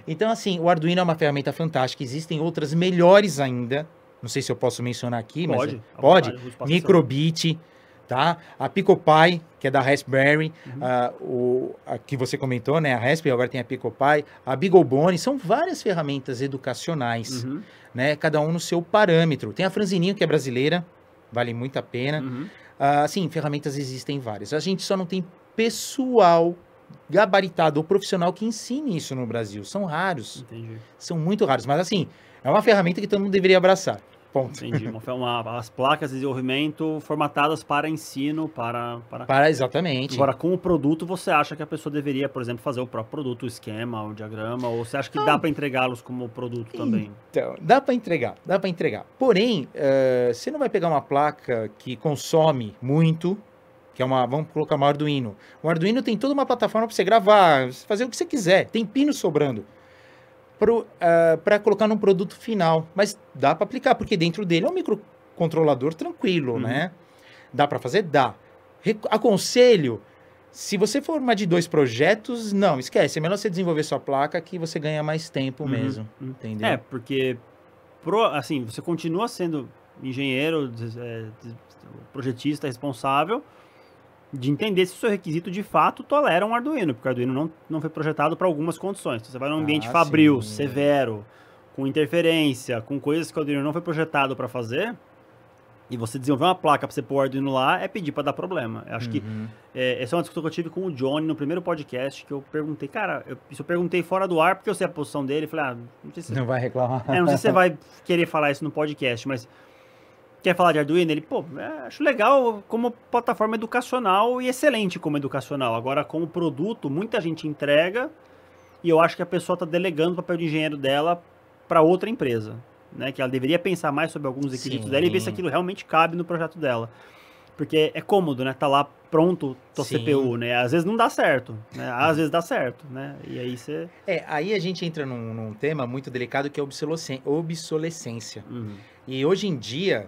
então, assim, o Arduino é uma ferramenta fantástica, existem outras melhores ainda. Não sei se eu posso mencionar aqui, pode, mas. Pode. Pode. Microbit tá? A Picopie, que é da Raspberry, uhum. uh, o, a, que você comentou, né? A Raspberry agora tem a Picopie, a Bigobone, são várias ferramentas educacionais, uhum. né? Cada um no seu parâmetro. Tem a Franzininho, que é brasileira, vale muito a pena. Uhum. Uh, sim, ferramentas existem várias. A gente só não tem pessoal gabaritado ou profissional que ensine isso no Brasil. São raros. Entendi. São muito raros. Mas assim, é uma ferramenta que todo mundo deveria abraçar. Ponto. Entendi. Uma, uma,
as placas de desenvolvimento formatadas para ensino, para, para. Para, exatamente. Agora, com o produto, você acha que a pessoa deveria, por exemplo, fazer o próprio produto, o esquema, o diagrama, ou você acha que dá para
entregá-los como produto então, também? Então, dá para entregar, dá para entregar. Porém, uh, você não vai pegar uma placa que consome muito, que é uma, vamos colocar uma Arduino. O Arduino tem toda uma plataforma para você gravar, fazer o que você quiser. Tem pino sobrando para ah, uh, colocar num produto final. Mas dá para aplicar, porque dentro dele é um microcontrolador tranquilo, uhum. né? Dá para fazer? Dá. aconselho, se você for uma de dois projetos, não, esquece. É melhor você desenvolver sua placa que você ganha mais tempo uhum. mesmo, uhum. entendeu? É, porque, pro, assim, você continua sendo engenheiro,
é, projetista responsável, de entender se o seu requisito de fato tolera um Arduino, porque o Arduino não, não foi projetado para algumas condições. Então, você vai num ah, ambiente ah, fabril, sim. severo, com interferência, com coisas que o Arduino não foi projetado para fazer, e você desenvolver uma placa para você pôr o Arduino lá, é pedir para dar problema. Eu acho uhum. que é, essa é uma discussão que eu tive com o Johnny no primeiro podcast, que eu perguntei, cara, eu, isso eu perguntei fora do ar, porque eu sei a posição dele, falei, ah, não sei se... Não vai
reclamar. É, não sei se você <laughs>
vai querer falar isso no podcast, mas quer falar de Arduino? Ele, pô, é, acho legal como plataforma educacional e excelente como educacional. Agora, como produto, muita gente entrega e eu acho que a pessoa está delegando o papel de engenheiro dela para outra empresa. Né, que ela deveria pensar mais sobre alguns requisitos dela e ver se aquilo realmente cabe no projeto dela. Porque é cômodo, né? Tá lá pronto o CPU, né? Às vezes não dá certo,
né? Às uhum. vezes dá certo, né? E aí você... É, aí a gente entra num, num tema muito delicado que é obsolescência. Uhum. E hoje em dia,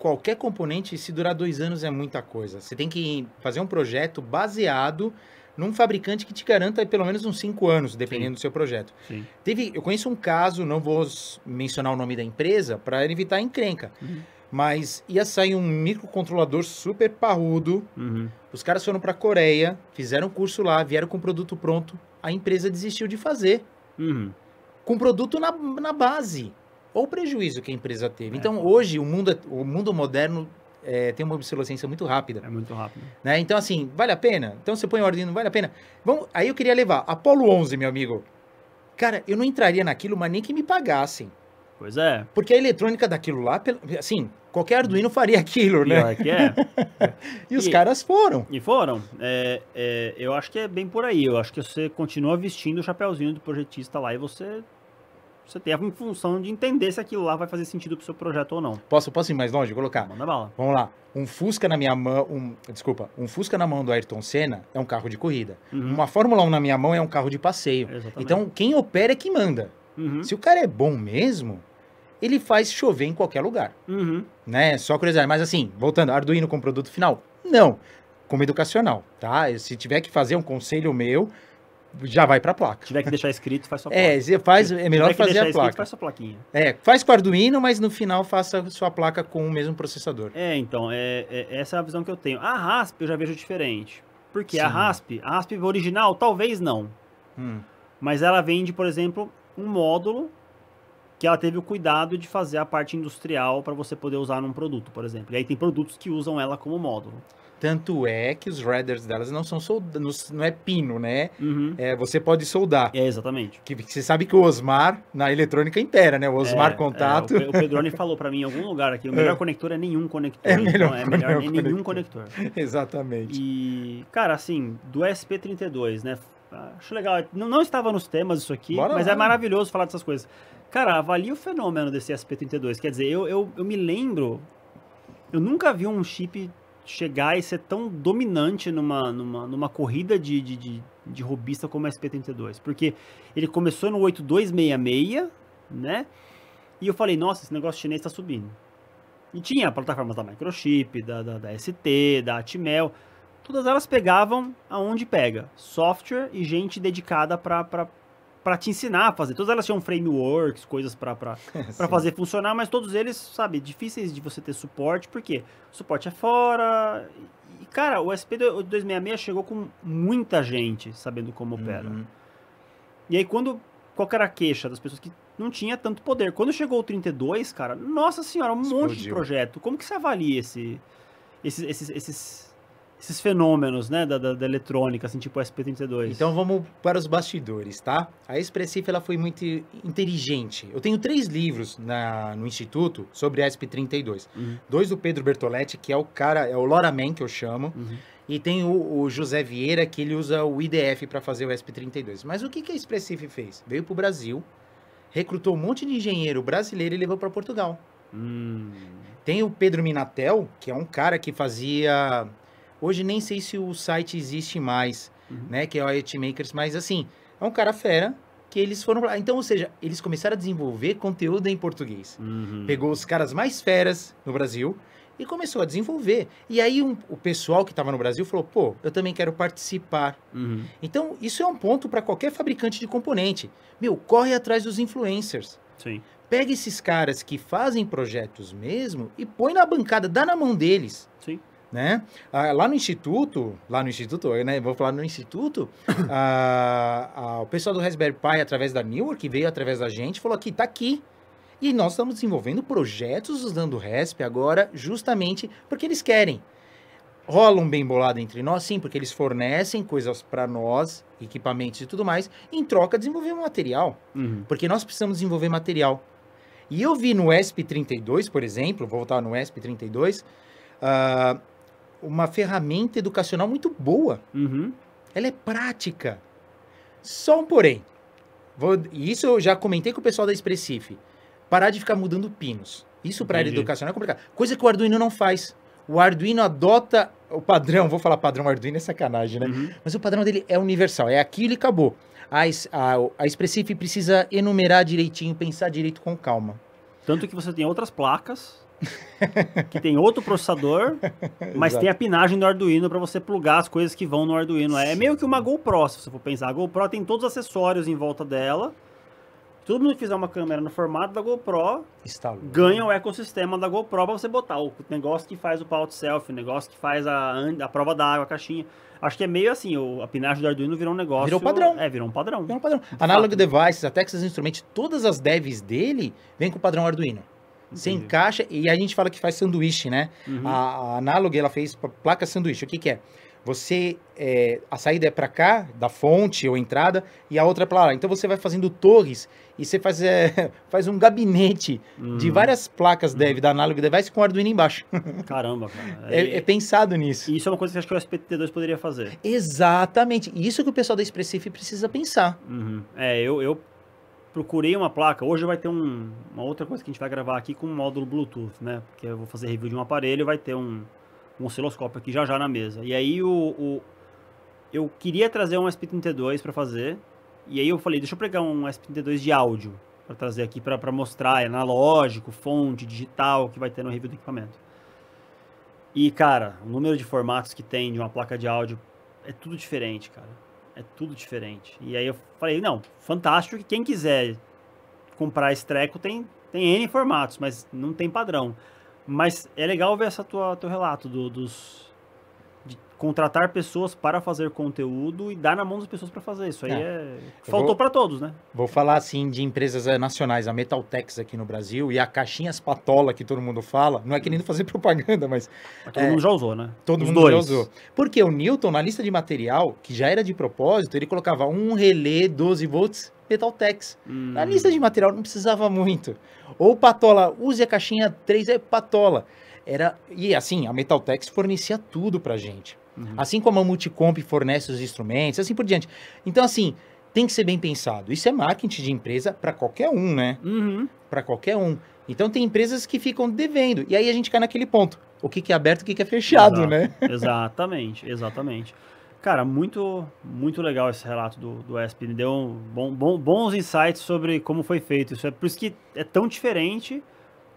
qualquer componente, se durar dois anos é muita coisa. Você tem que fazer um projeto baseado num fabricante que te garanta pelo menos uns cinco anos, dependendo Sim. do seu projeto. Sim. Teve, eu conheço um caso, não vou mencionar o nome da empresa para evitar encrenca. Uhum. Mas ia sair um microcontrolador super parrudo. Uhum. Os caras foram para a Coreia, fizeram um curso lá, vieram com o produto pronto. A empresa desistiu de fazer. Uhum. Com o produto na, na base ou o prejuízo que a empresa teve. É. Então, hoje, o mundo, é, o mundo moderno é, tem uma obsolescência muito rápida. É muito rápido. Né? Então, assim, vale a pena? Então, você põe ordem, não vale a pena? Vamos, aí eu queria levar Apollo 11, meu amigo. Cara, eu não entraria naquilo, mas nem que me pagassem. Pois é. Porque a eletrônica daquilo lá, assim, qualquer Arduino faria aquilo, né? Pior que é. <laughs> e os e, caras foram. E foram.
É, é, eu acho que é bem por aí. Eu acho que você continua vestindo o chapéuzinho do projetista lá e você
você tem a função de entender se aquilo lá vai fazer sentido pro seu projeto ou não. Posso, posso ir mais longe? Colocar. Manda bala. Vamos lá. Um Fusca na minha mão. Um, desculpa. Um Fusca na mão do Ayrton Senna é um carro de corrida. Uhum. Uma Fórmula 1 na minha mão é um carro de passeio. Exatamente. Então, quem opera é que manda. Uhum. Se o cara é bom mesmo, ele faz chover em qualquer lugar. Uhum. Né? Só curiosidade. Mas assim, voltando, Arduino com produto final? Não. Como educacional, tá? Se tiver que fazer um conselho meu, já vai para a placa. Se tiver que deixar escrito, faz sua é, placa. É, faz, é melhor fazer a placa. Escrito, faz sua plaquinha. É, faz com Arduino, mas no final faça sua placa com o mesmo processador. É, então, é, é essa é a visão que eu tenho. A RASP eu já vejo diferente. Porque Sim. a
RASP, a RASP original, talvez não. Hum. Mas ela vende, por exemplo, um módulo que ela teve o cuidado de fazer a parte industrial para você poder usar num produto,
por exemplo. E aí tem produtos que usam ela como módulo. Tanto é que os riders delas não são soldados, não é pino, né? Uhum. É, você pode soldar. É, exatamente. Que, você sabe que o Osmar na eletrônica impera, né? O Osmar é, é Contato. É, o, o Pedroni falou para mim em algum lugar aqui: o melhor <laughs> é. conector é
nenhum conector. É melhor, então, é melhor nem nenhum conector. <laughs> exatamente. E, cara, assim, do SP32, né? Acho legal. Não, não estava nos temas isso aqui, Bora mas lá. é maravilhoso falar dessas coisas. Cara, avalie o fenômeno desse SP32. Quer dizer, eu, eu, eu me lembro. Eu nunca vi um chip chegar e ser tão dominante numa, numa, numa corrida de, de, de, de robista como o SP32. Porque ele começou no 8266, né? E eu falei, nossa, esse negócio chinês está subindo. E tinha plataformas da Microchip, da, da, da ST, da Atmel. Todas elas pegavam aonde pega. Software e gente dedicada para para te ensinar a fazer. Todas elas tinham frameworks, coisas para <laughs> é, fazer funcionar, mas todos eles, sabe, difíceis de você ter suporte, porque o suporte é fora. E, cara, o SP266 chegou com muita gente sabendo como uhum. opera. E aí, quando. Qual era a queixa das pessoas que não tinha tanto poder? Quando chegou o 32, cara, nossa senhora, um Explodiu. monte de projeto. Como que você avalia esse, esses, esses, esses esses fenômenos, né, da, da, da eletrônica,
assim, tipo SP32. Então vamos para os bastidores, tá? A Expressif, ela foi muito inteligente. Eu tenho três livros na, no Instituto sobre a SP32. Uhum. Dois do Pedro Bertoletti, que é o cara, é o Loraman, que eu chamo. Uhum. E tem o, o, José Vieira, que ele usa o IDF para fazer o SP32. Mas o que, que a Expressif fez? Veio para o Brasil, recrutou um monte de engenheiro brasileiro e levou para Portugal. Hum. Tem o Pedro Minatel, que é um cara que fazia Hoje nem sei se o site existe mais, uhum. né? Que é o Makers, mas assim, é um cara fera que eles foram lá. Então, ou seja, eles começaram a desenvolver conteúdo em português. Uhum. Pegou os caras mais feras no Brasil e começou a desenvolver. E aí um, o pessoal que estava no Brasil falou: pô, eu também quero participar. Uhum. Então, isso é um ponto para qualquer fabricante de componente. Meu, corre atrás dos influencers. Sim. Pega esses caras que fazem projetos mesmo e põe na bancada, dá na mão deles. Sim né? Ah, lá no instituto, lá no instituto, eu, né, vou falar no instituto, <coughs> ah, ah, o pessoal do Raspberry Pi, através da Newark, veio através da gente, falou aqui, tá aqui. E nós estamos desenvolvendo projetos usando o RESP agora, justamente porque eles querem. Rola um bem bolado entre nós, sim, porque eles fornecem coisas para nós, equipamentos e tudo mais, em troca desenvolver um material. Uhum. Porque nós precisamos desenvolver material. E eu vi no ESP32, por exemplo, vou voltar no ESP32, uh, uma ferramenta educacional muito boa. Uhum. Ela é prática. Só um porém. Vou, isso eu já comentei com o pessoal da Expressif. Parar de ficar mudando pinos. Isso para a área educacional é complicado. Coisa que o Arduino não faz. O Arduino adota o padrão, vou falar padrão Arduino é sacanagem, né? Uhum. Mas o padrão dele é universal, é aquilo e acabou. A, a, a Expressif precisa enumerar direitinho, pensar direito com calma. Tanto que você tem outras placas
que tem outro processador, mas tem a pinagem do Arduino para você plugar as coisas que vão no Arduino. É meio que uma GoPro, se você for pensar. A GoPro tem todos os acessórios em volta dela. Todo mundo que fizer uma câmera no formato da GoPro Instalou. ganha o ecossistema da GoPro para você botar o negócio que faz o paut selfie, o negócio que faz a, a prova d'água, a caixinha. Acho que é meio assim,
o, a pinagem do Arduino virou um negócio. Virou padrão. É, virou um padrão. Virou um padrão. De Analog fato. Devices, a Texas Instruments, todas as devs dele vêm com o padrão Arduino. Você Entendi. encaixa e a gente fala que faz sanduíche, né? Uhum. A, a ela fez placa sanduíche. O que, que é? Você, é, a saída é para cá, da fonte ou entrada, e a outra é para lá. Então você vai fazendo torres e você faz, é, <laughs> faz um gabinete uhum. de várias placas uhum. dev, uhum. da Analog Device com Arduino embaixo. <laughs> Caramba, cara. É, é, pensado nisso. E isso é uma coisa que acho que o SPT2 poderia fazer.
Exatamente. Isso que o pessoal da Expressif precisa pensar. Uhum. É, eu, eu procurei uma placa. Hoje vai ter um, uma outra coisa que a gente vai gravar aqui com um módulo Bluetooth, né? Porque eu vou fazer review de um aparelho, vai ter um, um osciloscópio aqui já já na mesa. E aí o, o eu queria trazer um SP32 para fazer. E aí eu falei, deixa eu pegar um SP32 de áudio para trazer aqui para mostrar, é analógico, fonte, digital, que vai ter no review do equipamento. E cara, o número de formatos que tem de uma placa de áudio é tudo diferente, cara. É tudo diferente. E aí eu falei, não, fantástico que quem quiser comprar esse treco tem, tem N formatos, mas não tem padrão. Mas é legal ver essa tua, teu relato do, dos, contratar pessoas para fazer conteúdo e dar na mão das pessoas para fazer. Isso aí é. é... Faltou para todos, né?
Vou falar assim de empresas eh, nacionais, a Metaltex aqui no Brasil e a Caixinhas Patola que todo mundo fala. Não é querendo fazer propaganda, mas.
mas todo é... mundo já usou,
né? Todo Os mundo dois. já usou. Porque o Newton, na lista de material, que já era de propósito, ele colocava um relé 12 volts Metaltex. Hum. Na lista de material não precisava muito. Ou Patola, use a caixinha 3 é Patola. Era, e assim, a Metaltex fornecia tudo pra gente. Uhum. Assim como a Multicomp fornece os instrumentos, assim por diante. Então, assim, tem que ser bem pensado. Isso é marketing de empresa para qualquer um, né? Uhum. Para qualquer um. Então, tem empresas que ficam devendo. E aí a gente cai naquele ponto. O que, que é aberto, o que, que é fechado, Exato. né? <laughs>
exatamente,
exatamente. Cara, muito,
muito legal esse relato do, do ESP. Me deu um bom, bom, bons insights sobre como foi feito. Isso é por isso que é tão diferente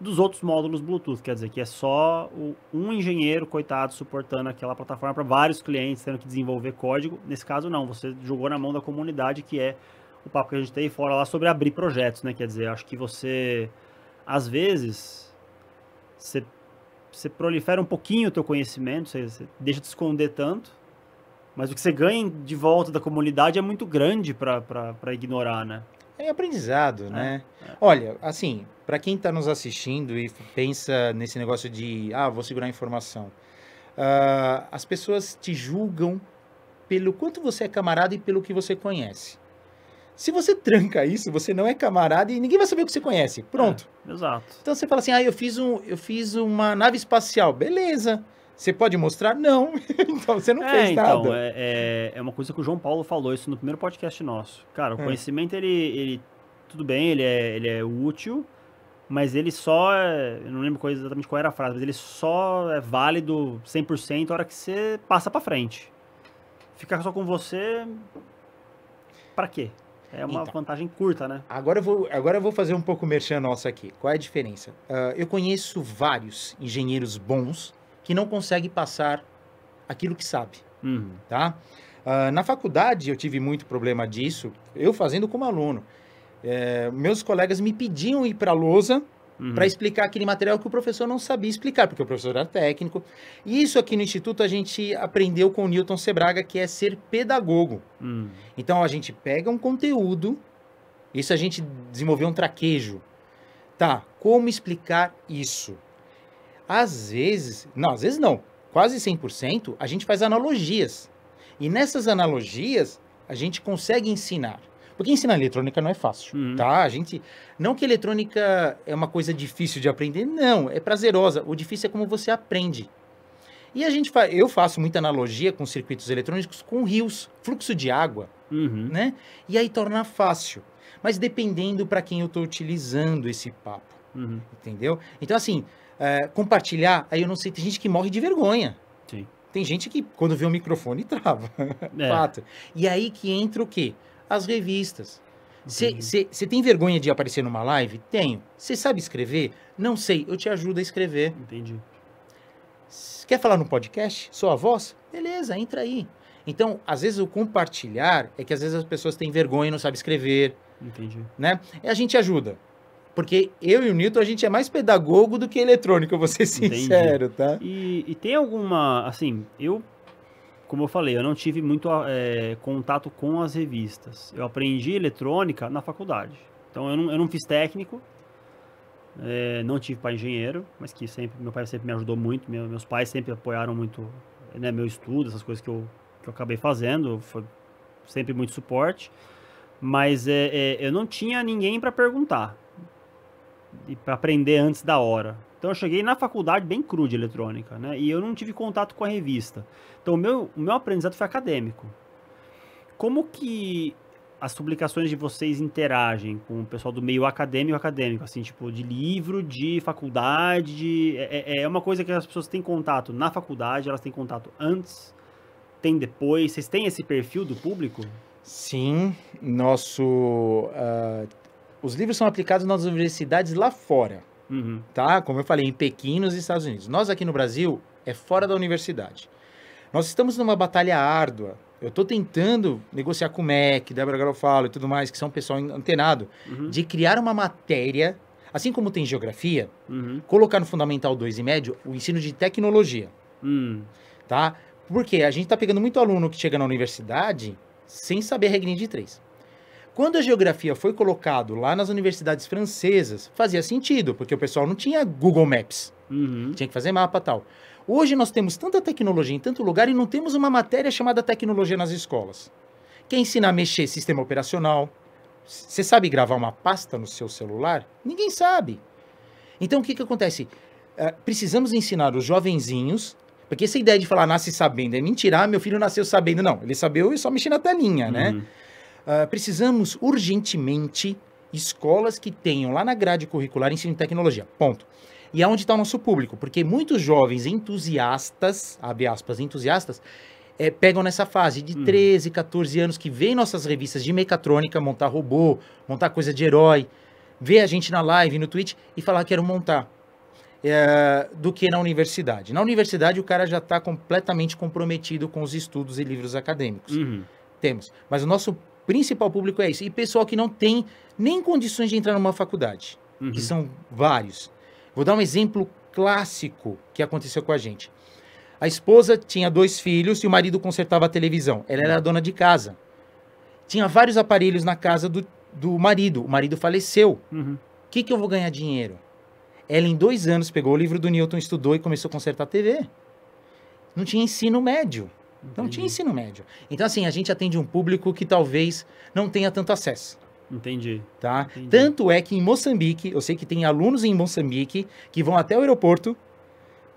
dos outros módulos Bluetooth. Quer dizer que é só o, um engenheiro, coitado, suportando aquela plataforma para vários clientes, tendo que desenvolver código. Nesse caso, não. Você jogou na mão da comunidade, que é o papo que a gente tem fora lá sobre abrir projetos, né? Quer dizer, acho que você, às vezes, você, você prolifera um pouquinho o teu conhecimento, você, você deixa de esconder tanto, mas o que você ganha de volta da comunidade é muito grande para ignorar, né?
É aprendizado, é, né? É. Olha, assim, para quem está nos assistindo e pensa nesse negócio de, ah, vou segurar a informação, uh, as pessoas te julgam pelo quanto você é camarada e pelo que você conhece. Se você <laughs> tranca isso, você não é camarada e ninguém vai saber o que você conhece. Pronto. É, exato. Então você fala assim: "Ah, eu fiz um, eu fiz uma nave espacial". Beleza. Você pode mostrar? Não. <laughs> então você não é, fez então, nada.
É, é, é uma coisa que o João Paulo falou isso no primeiro podcast nosso. Cara, o é. conhecimento ele, ele tudo bem, ele é, ele é útil, mas ele só é, eu não lembro é exatamente qual era a frase, mas ele só é válido 100% a hora que você passa para frente. Ficar só com
você para quê? É uma então, vantagem curta, né? Agora eu, vou, agora eu vou fazer um pouco merchan nosso aqui. Qual é a diferença? Uh, eu conheço vários engenheiros bons que não conseguem passar aquilo que sabe, uhum. tá? Uh, na faculdade eu tive muito problema disso, eu fazendo como aluno. É, meus colegas me pediam ir para a lousa uhum. para explicar aquele material que o professor não sabia explicar, porque o professor era técnico. E isso aqui no Instituto a gente aprendeu com o Newton Sebraga, que é ser pedagogo. Uhum. Então a gente pega um conteúdo, isso a gente desenvolveu um traquejo. Tá, como explicar isso? Às vezes, não, às vezes não, quase 100%, a gente faz analogias. E nessas analogias, a gente consegue ensinar. Porque ensinar eletrônica não é fácil, uhum. tá? A gente. Não que eletrônica é uma coisa difícil de aprender, não, é prazerosa. O difícil é como você aprende. E a gente fa... eu faço muita analogia com circuitos eletrônicos com rios, fluxo de água, uhum. né? E aí torna fácil. Mas dependendo para quem eu estou utilizando esse papo, uhum. entendeu? Então, assim, é, compartilhar, aí eu não sei, tem gente que morre de vergonha. Sim. Tem gente que, quando vê o um microfone, <laughs> trava. É. Fato. E aí que entra o quê? as revistas. Você tem vergonha de aparecer numa live? Tenho. Você sabe escrever? Não sei. Eu te ajudo a escrever. Entendi. quer falar no podcast? Sua a voz? Beleza, entra aí. Então, às vezes o compartilhar é que às vezes as pessoas têm vergonha e não sabem escrever. Entendi. Né? E a gente ajuda. Porque eu e o Newton, a gente é mais pedagogo do que eletrônico, eu vou ser sincero, Entendi. tá?
E, e, tem alguma, assim, eu como eu falei, eu não tive muito ah, é, contato com as revistas. Eu aprendi eletrônica na faculdade. Então eu não, eu não fiz técnico, é, não tive pai engenheiro, mas que sempre meu pai sempre me ajudou muito. Meu, meus pais sempre apoiaram muito né, meu estudo, essas coisas que eu, que eu acabei fazendo. Foi sempre muito suporte. Mas é, é eu não tinha ninguém para perguntar e para aprender antes da hora. Então eu cheguei na faculdade bem cru de eletrônica, né? E eu não tive contato com a revista. Então o meu, o meu aprendizado foi acadêmico. Como que as publicações de vocês interagem com o pessoal do meio acadêmico acadêmico, assim, tipo, de livro, de faculdade, de... É, é, é uma coisa que as pessoas têm contato na faculdade, elas têm contato antes, tem depois, vocês têm esse perfil
do público? Sim, nosso... Uh, os livros são aplicados nas universidades lá fora. Uhum. Tá? Como eu falei, em Pequim, nos Estados Unidos. Nós aqui no Brasil é fora da universidade. Nós estamos numa batalha árdua. Eu estou tentando negociar com o MEC, Débora Garofalo e tudo mais, que são pessoal antenado, uhum. de criar uma matéria, assim como tem geografia, uhum. colocar no Fundamental 2 e médio o ensino de tecnologia. Hum. Tá? Porque a gente está pegando muito aluno que chega na universidade sem saber a regrinha de três. Quando a geografia foi colocado lá nas universidades francesas, fazia sentido, porque o pessoal não tinha Google Maps. Uhum. Tinha que fazer mapa tal. Hoje nós temos tanta tecnologia em tanto lugar e não temos uma matéria chamada tecnologia nas escolas. Quem ensina a mexer sistema operacional? Você sabe gravar uma pasta no seu celular? Ninguém sabe. Então o que, que acontece? Eh, precisamos ensinar os jovenzinhos, porque essa ideia de falar nasce sabendo é mentira, ah, meu filho nasceu sabendo. Não, ele sabeu e só mexer na telinha, né? uhum. né? Ah, precisamos urgentemente escolas que tenham lá na grade curricular ensino de tecnologia. Ponto. E aonde é está o nosso público? Porque muitos jovens entusiastas, abre aspas, entusiastas, é, pegam nessa fase de 13, hum. 14 anos que vê nossas revistas de mecatrônica, montar robô, montar coisa de herói, vê a gente na live, no Twitch e falar ah, quero montar. É, do que na universidade. Na universidade, o cara já está completamente comprometido com os estudos e livros acadêmicos. Uhum. Temos. Mas o nosso principal público é esse. E pessoal que não tem nem condições de entrar numa faculdade, uhum. que são vários. Vou dar um exemplo clássico que aconteceu com a gente. A esposa tinha dois filhos e o marido consertava a televisão. Ela era dona de casa. Tinha vários aparelhos na casa do, do marido. O marido faleceu. O uhum. que, que eu vou ganhar dinheiro? Ela, em dois anos, pegou o livro do Newton, estudou e começou a consertar a TV. Não tinha ensino médio. Entendi. Não tinha ensino médio. Então, assim, a gente atende um público que talvez não tenha tanto acesso. Entendi. Tá? Entendi. Tanto é que em Moçambique, eu sei que tem alunos em Moçambique que vão até o aeroporto,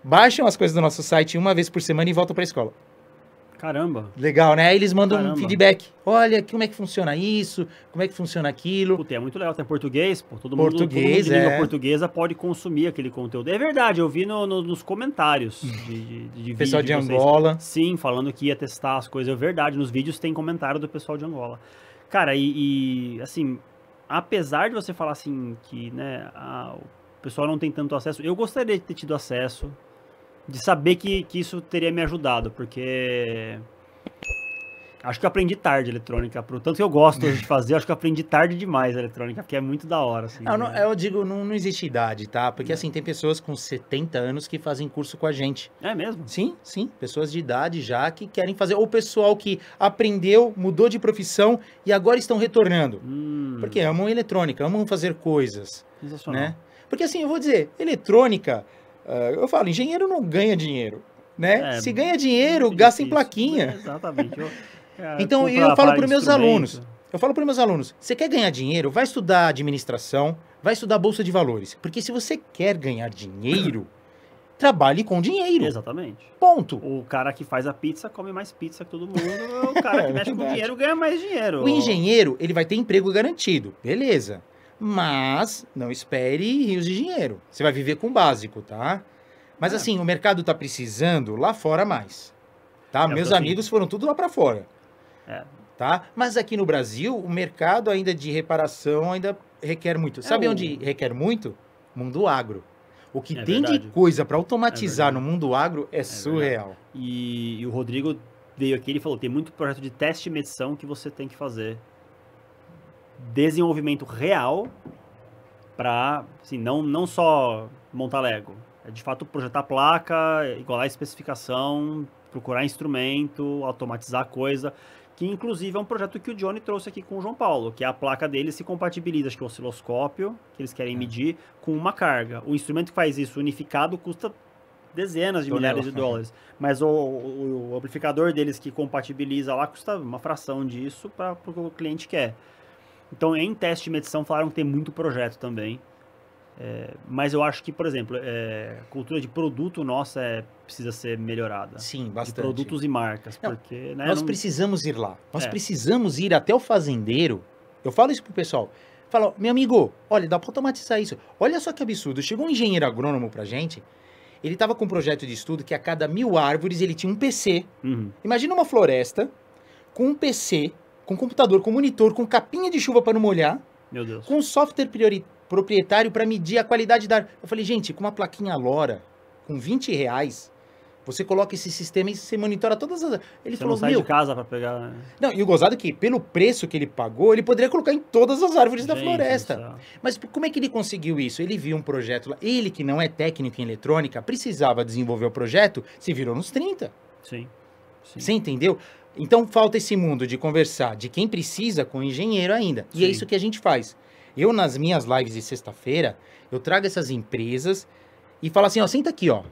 baixam as coisas do nosso site uma vez por semana e voltam para a escola. Caramba. Legal, né? Aí eles mandam Caramba. um feedback. Olha, como é que funciona isso? Como é que funciona aquilo? Puta, é muito legal. Tem português,
pô. Todo mundo, português, todo mundo de é. portuguesa pode consumir aquele conteúdo. É verdade, eu vi no, no, nos comentários de, de, de Pessoal de, Angola. Sim, falando que ia testar as coisas. É verdade, nos vídeos tem comentário do pessoal de Angola. Cara, e, e assim, apesar de você falar assim que, né, a, o pessoal não tem tanto acesso, eu gostaria de ter tido acesso de saber que, que isso teria me ajudado, porque acho que eu aprendi tarde eletrônica, pro tanto que eu gosto de fazer, acho que eu aprendi tarde demais a eletrônica, porque é muito da hora,
assim. Não, né? não, eu digo, não, não existe idade, tá? Porque, é. assim, tem pessoas com 70 anos que fazem curso com a gente. É mesmo? Sim, sim. Pessoas de idade já que querem fazer, ou pessoal que aprendeu, mudou de profissão e agora estão retornando. Hum. Porque amam eletrônica, amam fazer coisas. Né? Sensacional. Né? Porque, assim, eu vou dizer, eletrônica ah, eu falo, engenheiro não ganha dinheiro, né? É, Se ganha dinheiro, gasta difícil, em plaquinha. É,
exatamente. Eu, é, <laughs> então, eu falo para os meus alunos,
eu falo para os meus alunos: você quer ganhar dinheiro? Vai estudar administração, vai estudar bolsa de valores. Porque se você quer ganhar dinheiro, <coughs> trabalhe com dinheiro. Exatamente. Ponto. O cara que faz a pizza come mais pizza que todo mundo. o cara que <laughs> mexe com dinheiro ganha mais dinheiro. O engenheiro, ele vai ter emprego garantido. Beleza. Mas não espere rios de dinheiro. Você vai viver com o básico, tá? Mas é. assim, o mercado tá precisando lá fora mais. Tá? É, Meus amigos assim. foram tudo lá para fora. É. Tá? Mas aqui no Brasil, o mercado ainda de reparação ainda requer muito. Sabe é onde requer muito? Mundo agro. O que é tem verdade. de coisa para automatizar é no mundo agro é, surreal. E, e o Rodrigo veio aqui e falou: tem muito projeto de teste
e medição que você tem que fazer desenvolvimento real para, assim, não, não só montar Lego. É de fato projetar placa, igualar a especificação, procurar instrumento, automatizar coisa, que inclusive é um projeto que o Johnny trouxe aqui com o João Paulo, que é a placa dele se compatibiliza, acho que é o osciloscópio, que eles querem é. medir, com uma carga. O instrumento que faz isso unificado custa dezenas de milhares de né? dólares. Mas o, o, o amplificador deles que compatibiliza lá custa uma fração disso para o que o cliente quer. Então, em teste de medição, falaram que tem muito projeto também. É, mas eu acho que, por exemplo, é, a cultura de produto nossa
é, precisa ser melhorada. Sim, bastante. De produtos e marcas, não, porque... Né, nós não... precisamos ir lá. Nós é. precisamos ir até o fazendeiro. Eu falo isso pro pessoal. Fala, meu amigo, olha, dá para automatizar isso. Olha só que absurdo. Chegou um engenheiro agrônomo pra gente, ele estava com um projeto de estudo que a cada mil árvores ele tinha um PC. Uhum. Imagina uma floresta com um PC com computador, com monitor, com capinha de chuva para não molhar. Meu Deus. Com software proprietário para medir a qualidade da. Eu falei, gente, com uma plaquinha Lora, com 20 reais, você coloca esse sistema e você monitora todas as. Ele você falou, não sai Meu... de casa para pegar. Né? Não, e o gozado é que, pelo preço que ele pagou, ele poderia colocar em todas as árvores Gente, da floresta. Mas como é que ele conseguiu isso? Ele viu um projeto lá. Ele, que não é técnico em eletrônica, precisava desenvolver o projeto, se virou nos 30. Sim. sim. Você entendeu? Então falta esse mundo de conversar de quem precisa com o engenheiro ainda. E é Sim. é isso que a gente faz. Eu, nas minhas lives de sexta-feira, eu trago essas empresas e falo assim, ó, senta aqui, ó.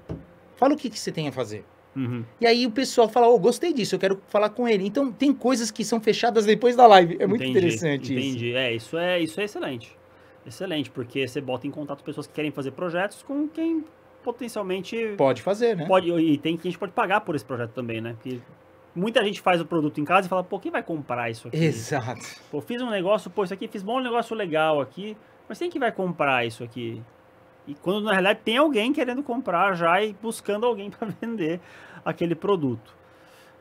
Fala o que, que você tem a fazer. Uhum. E aí o pessoal fala, oh, gostei disso, eu quero falar com ele. Então tem coisas que são fechadas depois da live. É muito entendi, interessante entendi. isso.
Entendi, é, isso é, isso é excelente. Excelente, porque você bota em contato pessoas que querem fazer projetos com quem potencialmente... Pode fazer, né? Pode, e tem que a gente pode pagar por esse projeto também, né? Porque... Muita gente faz o produto em casa e fala, pô, quem vai comprar isso aqui? Exato. Pô, fiz um negócio, pô, isso aqui, fiz bom um negócio legal aqui, mas quem que vai comprar isso aqui? E quando na realidade tem alguém querendo comprar já e buscando alguém <laughs> para vender aquele produto.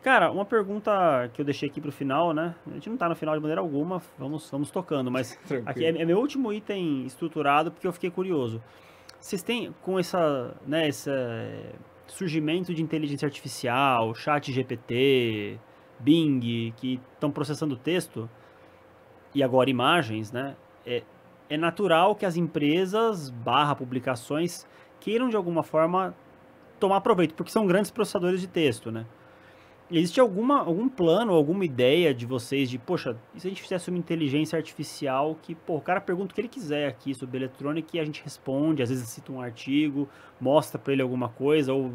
Cara, uma pergunta que eu deixei aqui para o final, né? A gente não está no final de maneira alguma, vamos, vamos tocando, mas <laughs> aqui é, é, meu último item estruturado porque eu fiquei curioso. Vocês têm com essa, né, essa surgimento de inteligência artificial, chat GPT, Bing, que estão processando texto e agora imagens, né? É, é natural que as empresas barra publicações queiram de alguma forma tomar proveito, porque são grandes processadores de texto, né? Existe alguma, algum plano, alguma ideia de vocês de, poxa, e se a gente fizesse uma inteligência artificial que, pô, o cara pergunta o que ele quiser aqui sobre eletrônica e a gente responde, às vezes cita um artigo, mostra para ele alguma coisa, ou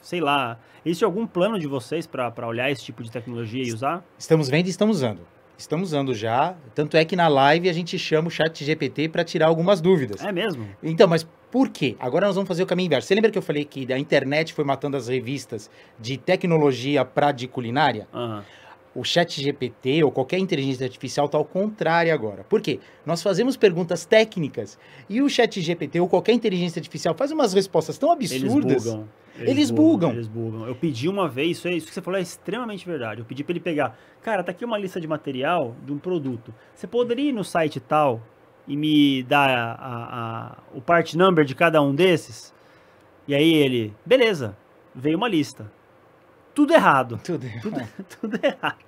sei lá. Existe algum plano de vocês para olhar esse tipo de tecnologia e usar? Estamos vendo e estamos usando. Estamos usando já. Tanto é que na live a gente chama o chat GPT para tirar algumas dúvidas. É mesmo? Então, mas por quê? Agora nós vamos fazer o caminho inverso. Você lembra que eu falei que a internet foi matando as revistas de tecnologia para de culinária? Uhum. O chat GPT ou qualquer inteligência artificial está ao contrário agora. Por quê? Nós fazemos perguntas técnicas e o chat GPT ou qualquer inteligência artificial faz umas respostas tão absurdas. Eles bugam. Eles, eles bugam, bugam, Eles
bugam. Eu pedi uma vez, isso, é, isso que você falou é extremamente verdade. Eu pedi para ele pegar, cara, tá aqui uma lista de material de um produto. Você poderia ir no site tal e me dá a, a, a, o part number de cada um desses? E aí ele, beleza, veio uma lista. Tudo errado. <laughs> Tudo, tudo, tudo errado.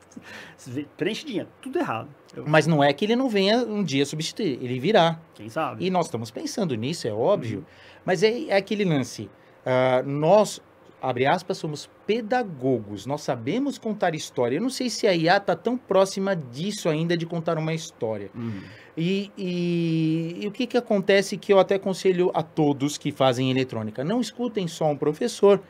Preenchidinha,
tudo errado. Eu... Mas não é que ele não venha um dia substituir, ele virá. Quem sabe? E nós estamos pensando nisso, é uhum. óbvio. Uhum. Mas é, é, aquele lance. Uh, nós abre aspas, somos pedagogos, nós sabemos contar história. Eu não sei se a IA está tão próxima disso ainda, de contar uma história. Uhum. E, e, e, o que, que acontece que eu até aconselho a todos que fazem eletrônica? Não escutem só um professor,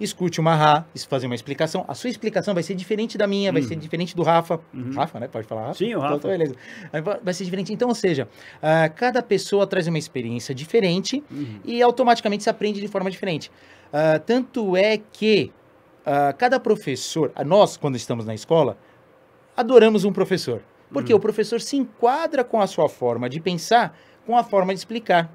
escute o Marra, fazer uma explicação. A sua explicação vai ser diferente da minha, uhum. vai ser diferente do Rafa. Uhum. Rafa, né? Pode falar Rafa? Sim, o então, Rafa. Então, beleza. Vai ser diferente. Então, ou seja, uh, cada pessoa traz uma experiência diferente uhum. e automaticamente se aprende de forma diferente. Uh, tanto é que uh, cada professor, nós, quando estamos na escola, adoramos um professor. Porque uhum. o professor se enquadra com a sua forma de pensar, com a forma de explicar.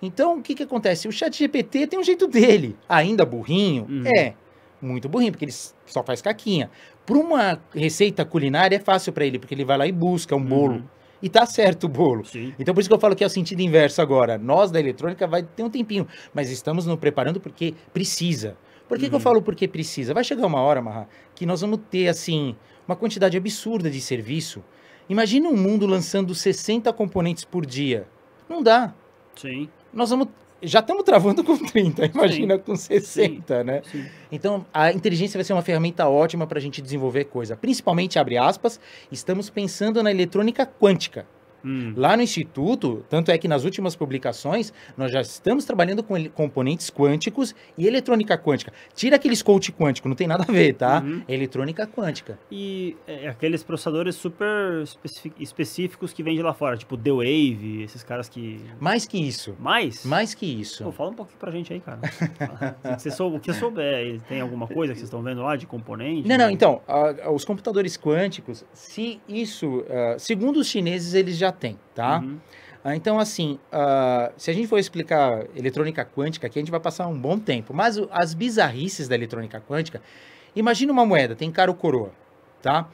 Então, o que, que acontece? O chat GPT tem um jeito dele. Ainda burrinho? Uhum. É, muito burrinho, porque ele só faz caquinha. Para uma receita culinária é fácil para ele, porque ele vai lá e busca um bolo. Uhum. E tá certo o bolo. Sim. Então, por isso que eu falo que é o sentido inverso agora. Nós, da eletrônica, vai ter um tempinho. Mas estamos nos preparando porque precisa. Por que, uhum. que eu uhum. falo porque precisa? Vai chegar uma hora, Marra, que nós vamos ter, assim, uma quantidade absurda de serviço. Imagina um mundo lançando 60 componentes por dia. Não dá. Sim nós vamos já estamos travando com 30, imagina sim, com 60, sim, né? Sim. Então, a inteligência vai ser uma ferramenta ótima para a gente desenvolver coisa. Principalmente, abre aspas, estamos pensando na eletrônica quântica, Hum. Lá no Instituto, tanto é que nas últimas publicações, nós já estamos trabalhando com componentes quânticos e eletrônica quântica. Tira aqueles coach quântico, não tem nada a ver, tá? Uhum. Eletrônica quântica.
E é, aqueles processadores super específicos que vende lá fora, tipo The Wave, esses caras que. Mais que isso. Mais? Mais que isso. Pô, fala um pouquinho pra gente aí, cara. Você sou, o que souber, tem alguma coisa que vocês estão vendo lá de componente?
Não, né? não, então, a, a, os computadores quânticos, se isso. Ah, segundo os chineses, eles já já tem, tá? Uhum. Ah, então, assim, uh, se a gente for explicar eletrônica quântica aqui, a gente vai passar um bom tempo. Mas o, as bizarrices da eletrônica quântica, imagina uma moeda, tem cara ou coroa, tá?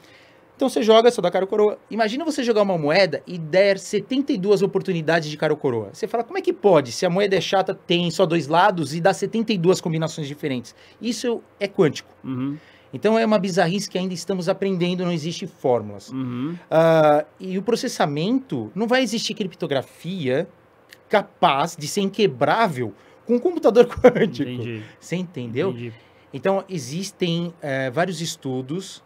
Então você joga, só dá ou coroa. Imagina você jogar uma moeda e der 72 oportunidades de cara ou coroa. Você fala, como é que pode? Se a moeda é chata, tem só dois lados e dá 72 combinações diferentes. Isso é quântico. Uhum. Então é uma bizarrice que ainda estamos aprendendo, não existe fórmulas. Uhum. Uh, e o processamento, não vai existir criptografia capaz de ser inquebrável com um computador <laughs> quântico. Entendi. Você entendeu? Entendi. Então existem eh, vários estudos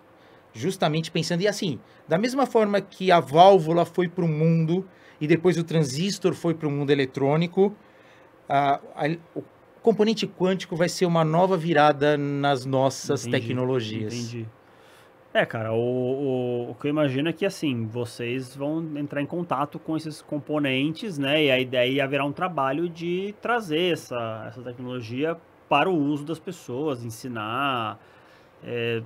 justamente pensando, e assim, da mesma forma que a válvula foi para o mundo e depois o transistor foi para o mundo eletrônico, uh, a, o componente quântico vai ser uma nova virada nas nossas entendi, tecnologias. Entendi.
É, cara, o, o, o, que eu imagino é que, assim, vocês vão entrar em contato com esses componentes, né? E a ideia é haverá um trabalho de trazer essa, essa tecnologia para o uso das pessoas, ensinar, é,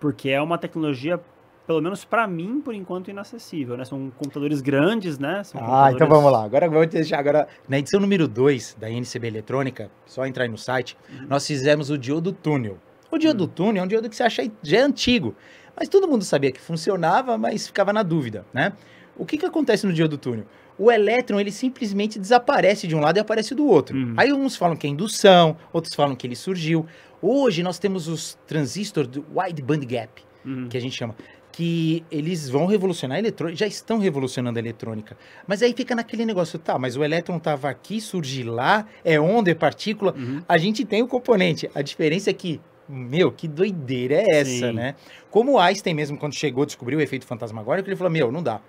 porque é uma tecnologia pelo menos
para mim, por enquanto, inacessível, né? São computadores grandes, né? São ah, então vamos lá. Agora vamos deixar agora na edição número 2 da NCB Eletrônica, só entrar aí no site, uhum. nós fizemos o diodo túnel. O diodo uhum. túnel é um diodo que você acha já é antigo, mas todo mundo sabia que funcionava, mas ficava na dúvida, né? O que que acontece no diodo túnel? O elétron, ele simplesmente desaparece de um lado e aparece do outro. Uhum. Aí uns falam que é indução, outros falam que ele surgiu. Hoje nós temos os transistores do wide band gap, uhum. que a gente chama que eles vão revolucionar a eletrônica, já estão revolucionando a eletrônica. Mas aí fica naquele negócio, tá, mas o elétron estava aqui, surge lá, é onda, é partícula. Uhum. A gente tem o componente. A diferença é que, meu, que doideira é essa, Sim. né? Como Einstein mesmo, quando chegou, descobriu o efeito fantasmagórico, ele falou, meu, não dá.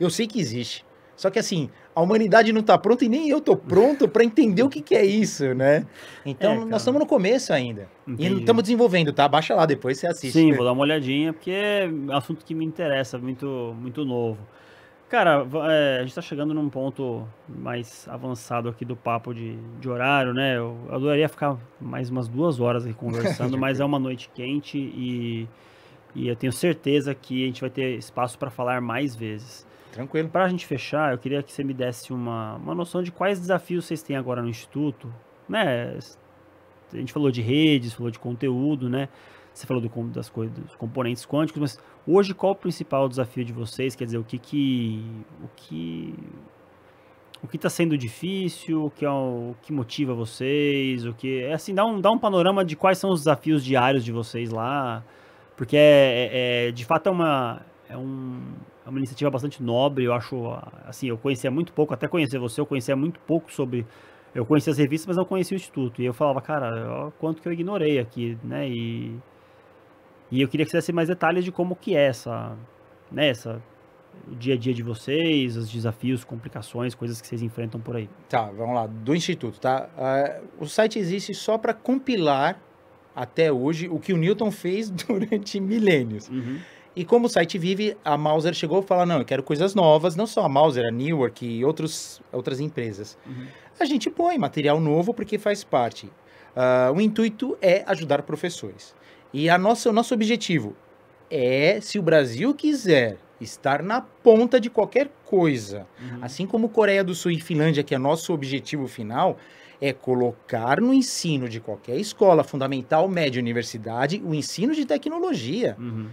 Eu sei que existe. Só que assim, a humanidade não está pronta e nem eu estou pronto para entender o que, que, é isso, né? Então, é, nós estamos no começo ainda. Entendi. E estamos
desenvolvendo, tá? Baixa lá, depois você assiste. Sim, vou dar uma olhadinha, porque é assunto que me interessa, muito, muito novo. Cara, é, a gente está chegando num ponto mais avançado aqui do papo de, de horário, né? Eu adoraria ficar mais umas duas horas aqui conversando, <laughs> mas é uma noite quente e, e eu tenho certeza que a gente vai ter espaço para falar mais vezes. Tranquilo. Para a gente fechar, eu queria que você me desse uma, uma noção de quais desafios vocês têm agora no Instituto, né? A gente falou de redes, falou de conteúdo, né? Você falou do, das coisas, dos componentes quânticos, mas hoje qual o principal desafio de vocês? Quer dizer, o que que o que o que está sendo difícil, o que, é o, o que motiva vocês, o que é assim, dá um, dá um panorama de quais são os desafios diários de vocês lá, porque é, é, é de fato é uma é um uma iniciativa bastante nobre, eu acho, ah, assim, eu conhecia muito pouco, até conhecer você, eu conhecia muito pouco sobre, eu conhecia as revistas, mas não conhecia o Instituto, e eu falava, cara, ó, quanto que eu ignorei aqui, né, e, e eu queria que você desse mais detalhes de como que é essa, né, essa, o dia a dia de vocês, os desafios, complicações, coisas que vocês enfrentam
por aí. Tá, vamos lá, do Instituto, tá? Uh, o site existe só para compilar até hoje o que o Newton fez <laughs> durante milênios. Uhum. E como o site vive, a Mauser chegou e falou: não, eu quero coisas novas, não só a Mauser, a Newark e outros, outras empresas. Uhum. A gente põe material novo porque faz parte. Uh, o intuito é ajudar professores. E a nossa, o nosso objetivo é, se o Brasil quiser estar na ponta de qualquer coisa, uhum. assim como Coreia do Sul e Finlândia, que é nosso objetivo final, é colocar no ensino de qualquer escola, fundamental, média, universidade, o ensino de tecnologia. Uhum.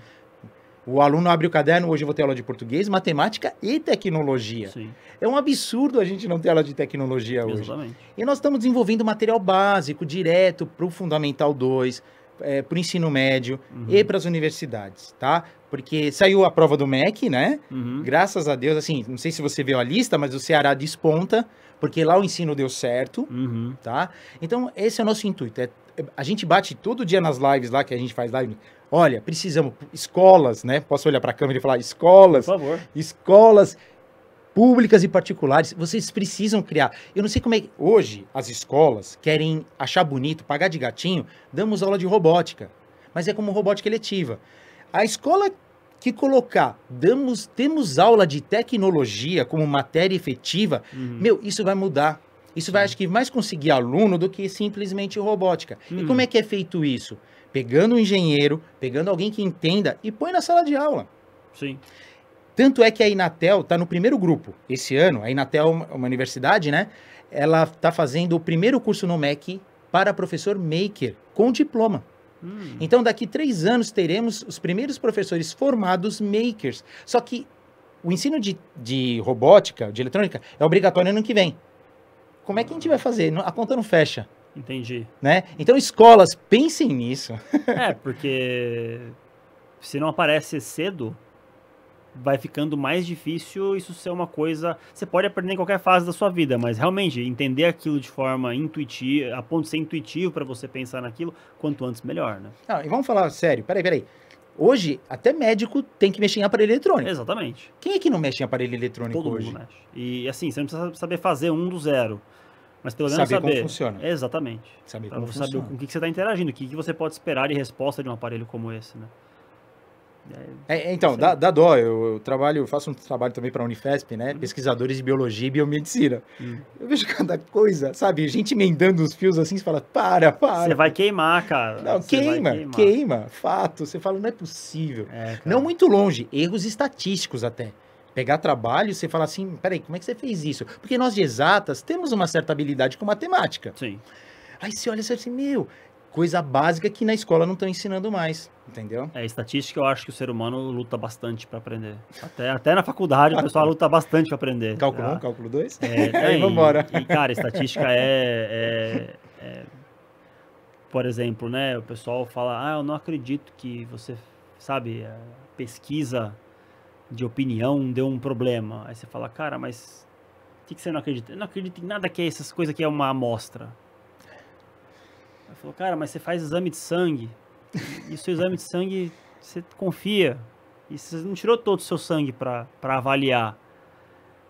O aluno abre o caderno, hoje eu vou ter aula de português, matemática e tecnologia. Sim. É um absurdo a gente não ter aula de tecnologia Exatamente. hoje. E nós estamos desenvolvendo material básico, direto para o Fundamental 2, é, para o ensino médio uhum. e para as universidades, tá? Porque saiu a prova do MEC, né? Uhum. Graças a Deus, assim, não sei se você viu a lista, mas o Ceará desponta porque lá o ensino deu certo, uhum. tá? Então, esse é o nosso intuito. É, é, a gente bate todo dia nas lives lá, que a gente faz live. Olha, precisamos, escolas, né? Posso olhar para a câmera e falar, escolas, Por favor. escolas públicas e particulares, vocês precisam criar. Eu não sei como é que... Hoje, as escolas querem achar bonito, pagar de gatinho, damos aula de robótica. Mas é como robótica eletiva. A escola que colocar, damos, temos aula de tecnologia como matéria efetiva, uhum. meu, isso vai mudar. Isso vai, uhum. acho que, mais conseguir aluno do que simplesmente robótica. Uhum. E como hum. é que é feito isso? Pegando um engenheiro, pegando alguém que entenda e põe na sala de aula. Sim. Tanto é que a Inatel está no primeiro grupo esse ano. A Inatel é uma universidade, né? Ela está fazendo o primeiro curso no MEC para professor maker com diploma. Hum. Então, daqui três anos, teremos os primeiros professores formados makers. Só que o ensino de, de robótica, de eletrônica, é obrigatório ano que vem. Como é que a gente vai fazer? A conta não fecha. Entendi. Né? Então, escolas, pensem nisso.
é, porque se não aparece cedo, vai ficando mais difícil isso ser uma coisa. Você pode aprender em qualquer fase da sua vida, mas realmente entender aquilo de forma intuitiva, a ponto de ser intuitivo para você pensar naquilo,
quanto antes melhor, né? Ah, e vamos falar sério, peraí, peraí. Hoje, até médico tem que mexer em aparelho eletrônico. Exatamente. Quem é que não mexe em aparelho eletrônico Todo hoje? Mundo mexe. E
assim, você não precisa saber fazer um do zero. Mas pelo menos saber, saber. como funciona. Exatamente. Saber pra como você funciona. saber com o que você está interagindo, o que você pode esperar de resposta de um aparelho como esse, né?
É, é, então, dá, dá, dó. Eu, eu, trabalho, faço um trabalho também para a Unifesp, né? Uhum. Pesquisadores de biologia e biomedicina. Uhum. Eu vejo cada coisa, sabe? Gente emendando os fios assim, você fala, para, para. Você vai queimar, cara. Não, queima, queima. Fato. Você fala, não é possível. É, não muito longe, erros estatísticos até pegar trabalho, você fala assim, peraí, como é que você fez isso? Porque nós de exatas temos uma certa habilidade com matemática. Sim. Aí você olha e assim, meu, coisa básica que na escola não estão ensinando mais, entendeu? É, estatística eu acho que o ser humano luta bastante para
aprender. Até, até na faculdade o pessoal luta bastante para aprender. Tá? Cálculo 1, um, cálculo 2? É, <laughs> aí E, cara, estatística é, é, é... Por exemplo, né, o pessoal fala, ah, eu não acredito que você, sabe, pesquisa de opinião deu um problema. Aí você fala, cara, mas o que, que você não acredita? Eu não acredito em nada que é essas coisas que é uma amostra. Ela falou, cara, mas você faz exame de sangue. E seu exame de sangue, você confia. E você não tirou todo o seu sangue para avaliar.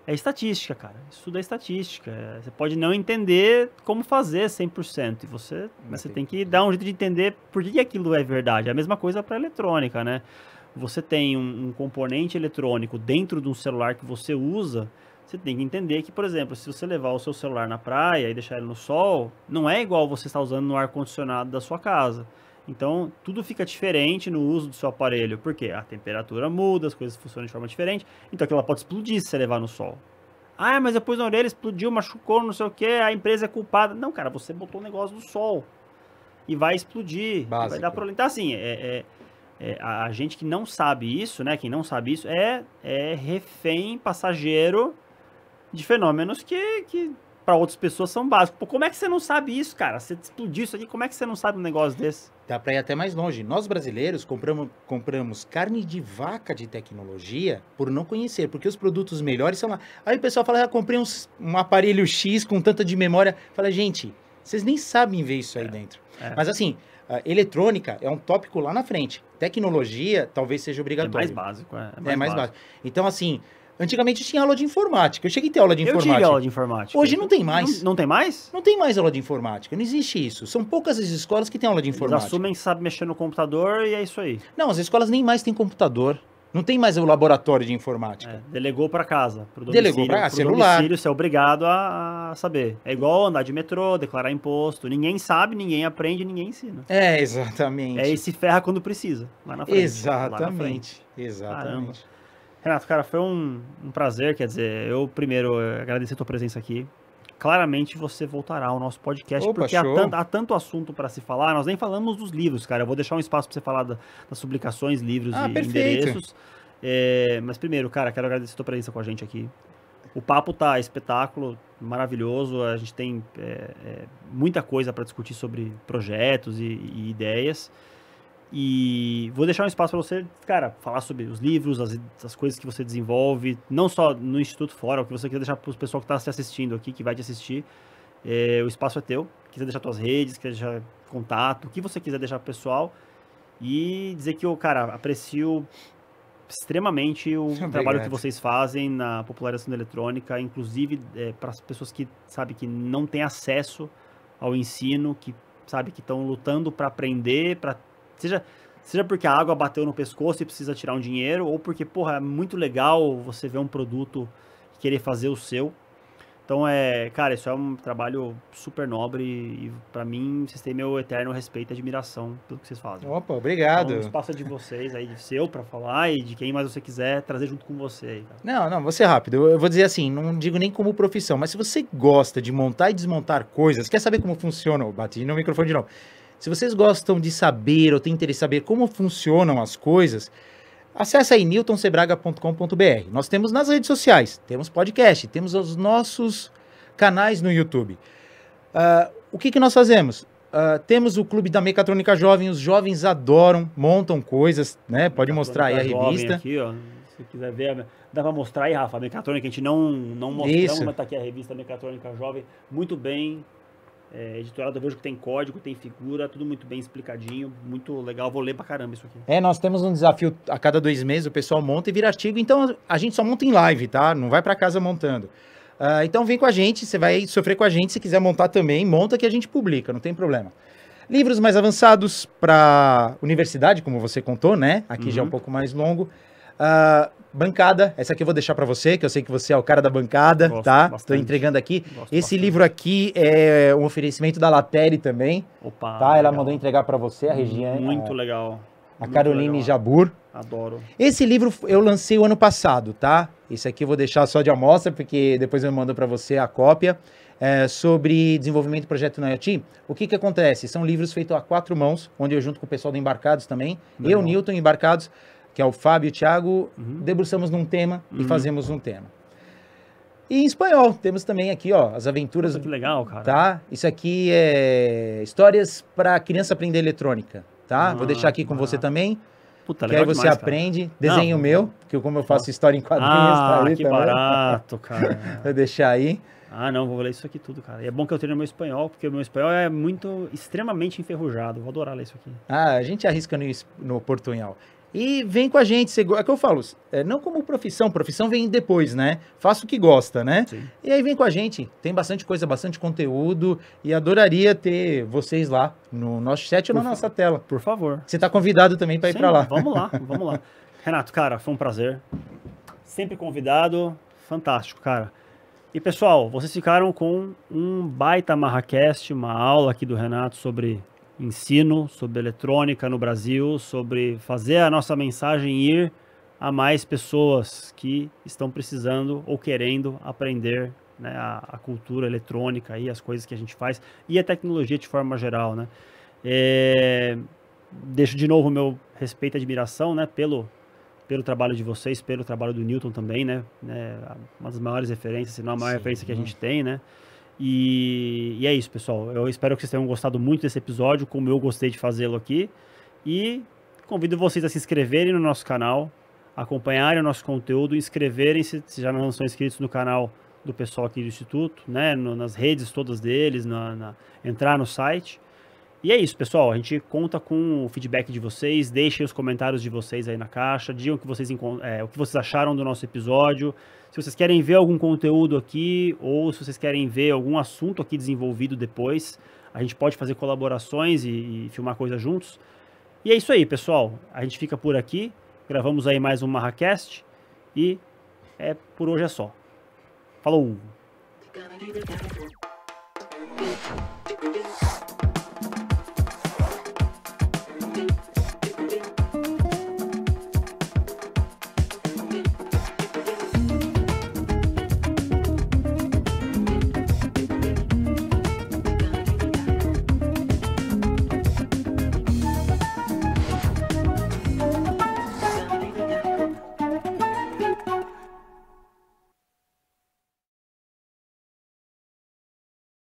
É estatística, cara. Isso é estatística. Você pode não entender como fazer 100%. E você, mas você tem que dar um jeito de entender por que aquilo é verdade. É a mesma coisa para eletrônica, né? Você tem um, um componente eletrônico dentro de um celular que você usa você tem que entender que, por exemplo, se você levar o seu celular na praia e deixar ele no sol, não é igual você estar usando no ar-condicionado da sua casa. Então, tudo fica diferente no uso do seu aparelho, porque a temperatura muda, as coisas funcionam de forma diferente, então aquilo pode explodir se você levar no sol. Ah, mas eu pus na orelha, explodiu, machucou, não sei o que, a empresa é culpada. Não, cara, você botou o um negócio no sol e vai explodir, Básico. vai dar problema. Então, assim, é, é é, a, gente que não sabe isso, né? Quem não sabe isso é, é refém passageiro de fenômenos que, que para outras pessoas são básicos. Pô, como é que você não sabe isso, cara? Você explodiu isso aqui, como é que você não sabe um negócio desse?
Dá para ir até mais longe. Nós brasileiros compramos, compramos carne de vaca de tecnologia por não conhecer, porque os produtos melhores são lá. Aí o pessoal fala, ah, comprei uns, um aparelho X com tanta de memória. Fala, gente, vocês nem sabem ver isso aí é, dentro. É. Mas assim, eletrônica é um tópico lá na frente. Tecnologia talvez seja obrigatório. É mais básico, é. É, é mais, é mais básico. básico. Então, assim, Antigamente tinha aula de informática. Eu cheguei a ter aula de informática. Eu tive aula de
informática. Hoje
não tem mais. Não, não, tem mais? Não tem mais aula de informática. Não existe isso. São poucas as escolas que têm aula de informática. Eles assumem sabe mexer no computador e é isso aí. Não, as escolas nem mais têm computador. Não tem mais o laboratório de informática. É,
delegou para casa, pro domicílio. Delegou para ah, celular. Domicílio, você é obrigado a, a, saber. É igual andar de metrô, declarar imposto. Ninguém sabe, ninguém aprende, ninguém ensina. É, exatamente. É, e se ferra quando precisa, lá na frente. Exatamente, lá na frente. exatamente. Caramba. Renato, cara, foi um, um prazer. Quer dizer, eu primeiro eh, agradecer a tua presença aqui claramente você voltará ao nosso podcast, Opa, porque há tanto, há tanto, assunto para se falar. Nós nem falamos dos livros, cara. Eu vou deixar um espaço para você falar da, das publicações, livros ah, e perfeito. endereços. É, mas primeiro, cara, quero agradecer a tua presença com a gente aqui. O papo tá espetáculo, maravilhoso. A gente tem é, é, muita coisa para discutir sobre projetos e, e ideias. E vou deixar um espaço para você, cara, falar sobre os livros, as, as, coisas que você desenvolve, não só no Instituto Fora, o que você quer deixar para o pessoal que está se assistindo aqui, que vai te assistir. É, o espaço é teu. Quiser deixar suas redes, quiser deixar contato, o que você quiser deixar pro pessoal. E dizer que eu, cara, aprecio extremamente o Obrigado. <laughs> trabalho que vocês fazem na popularização da eletrônica, inclusive é, para as pessoas que, sabe, que não têm acesso ao ensino, que, sabe, que estão lutando para aprender, para Seja, seja porque a água bateu no pescoço e precisa tirar um dinheiro, ou porque, porra, é muito legal você ver um produto e querer fazer o seu. Então, é, cara, isso é um trabalho super nobre e, para mim, vocês têm meu eterno respeito e admiração pelo que vocês fazem. Opa, obrigado. Então, espaço é de vocês aí, de seu para falar e de quem mais você quiser trazer junto com você aí. Cara.
Não, não, você é rápido. Eu vou dizer assim, não digo nem como profissão, mas se você gosta de montar e desmontar coisas, quer saber como funciona, bati no microfone de novo. Se vocês gostam de saber ou têm interesse em saber como funcionam as coisas, acesse aí newtonsebraga.com.br. Nós temos nas redes sociais, temos podcast, temos os nossos canais no YouTube. Uh, o que, que nós fazemos? Uh, temos o Clube da Mecatrônica Jovem, os jovens adoram, montam coisas, né? Pode mostrar aí a revista.
Aqui, ó, se quiser ver, né? dá para mostrar aí, Rafa, a Mecatrônica, a gente não, não mostrou mas tá aqui a revista Mecatrônica Jovem, muito bem é, editorial da Vejo que tem código, tem figura, tudo muito bem explicadinho, muito legal. Vou ler pra caramba isso aqui.
É, nós temos um desafio a cada dois meses, o pessoal monta e vira artigo. Então a gente só monta em live, tá? Não vai para casa montando. Uh, então vem com a gente, você vai sofrer com a gente. Se quiser montar também, monta que a gente publica, não tem problema. Livros mais avançados para universidade, como você contou, né? Aqui uhum. já é um uhum. pouco mais longo. Uh, bancada, essa aqui eu vou deixar para você, que eu sei que você é o cara da bancada, Gosto tá? Estou entregando aqui. Gosto Esse bastante. livro aqui é um oferecimento da Latere também. Opa. Tá? Ela legal. mandou entregar para você, a hum, Regiane. É muito a, legal. A Caroline legal. Jabur. Adoro. Esse livro eu lancei o ano passado, tá? Esse aqui eu vou deixar só de amostra, porque depois eu mando para você a cópia. É, sobre desenvolvimento do projeto na IoT, o que, que acontece? São livros feitos a quatro mãos, onde eu junto com o pessoal do Embarcados também, Legal. eu, Newton, Embarcados, que é o Fábio e o Thiago, uhum. debruçamos num tema uhum. e fazemos um tema. E em espanhol, temos também aqui, ó, as aventuras. Muito legal, cara. Tá? Isso aqui é histórias para criança aprender eletrônica, tá? Ah, Vou deixar aqui com ah. você também. Puta, legal que aí você demais, aprende, cara. desenho Não, meu, que como eu faço história em quadrinhos, ah, tá que também. barato, cara. <laughs> Vou deixar aí. Ah, não, vou ler
isso aqui tudo, cara. E é bom que eu treino meu espanhol, porque o meu espanhol é muito, extremamente enferrujado. Vou adorar ler isso
aqui. Ah, a gente arrisca no, no portunhol. E vem com a gente, É é que eu falo, é, não como profissão, profissão vem depois, né? Faça o que gosta, né? Sim. E aí vem com a gente, tem bastante coisa, bastante conteúdo e adoraria ter vocês lá no nosso chat ou na nossa tela. Por favor. Você está convidado também para ir para lá. Vamos lá, <laughs> vamos lá. Renato, cara, foi um prazer.
Sempre convidado, fantástico, cara. E pessoal, vocês ficaram com um baita Marracast, uma aula aqui do Renato sobre ensino, sobre eletrônica no Brasil, sobre fazer a nossa mensagem ir a mais pessoas que estão precisando ou querendo aprender né, a, a, cultura eletrônica e as coisas que a gente faz e a tecnologia de forma geral, né? É, deixo de novo meu respeito e admiração, né, pelo pelo trabalho de vocês, pelo trabalho do Newton também, né? né uma das maiores referências, se não a maior Sim, referência que a né. gente tem, né? E, e é isso, pessoal. Eu espero que vocês tenham gostado muito desse episódio, como eu gostei de fazê-lo aqui. E convido vocês a se inscreverem no nosso canal, acompanharem o nosso conteúdo, inscreverem-se, se já não são inscritos no canal do pessoal aqui do Instituto, né, no, nas redes todas deles, na, na, entrar no site. E é isso, pessoal. A gente conta com o feedback de vocês. Deixem os comentários de vocês aí na caixa. Digam o que vocês, é, o que vocês acharam do nosso episódio. Se vocês querem ver algum conteúdo aqui ou se vocês querem ver algum assunto aqui desenvolvido depois, a gente pode fazer colaborações e, e filmar coisas juntos. E é isso aí, pessoal. A gente fica por aqui. Gravamos aí mais um Marracast. E é por hoje é só. Falou!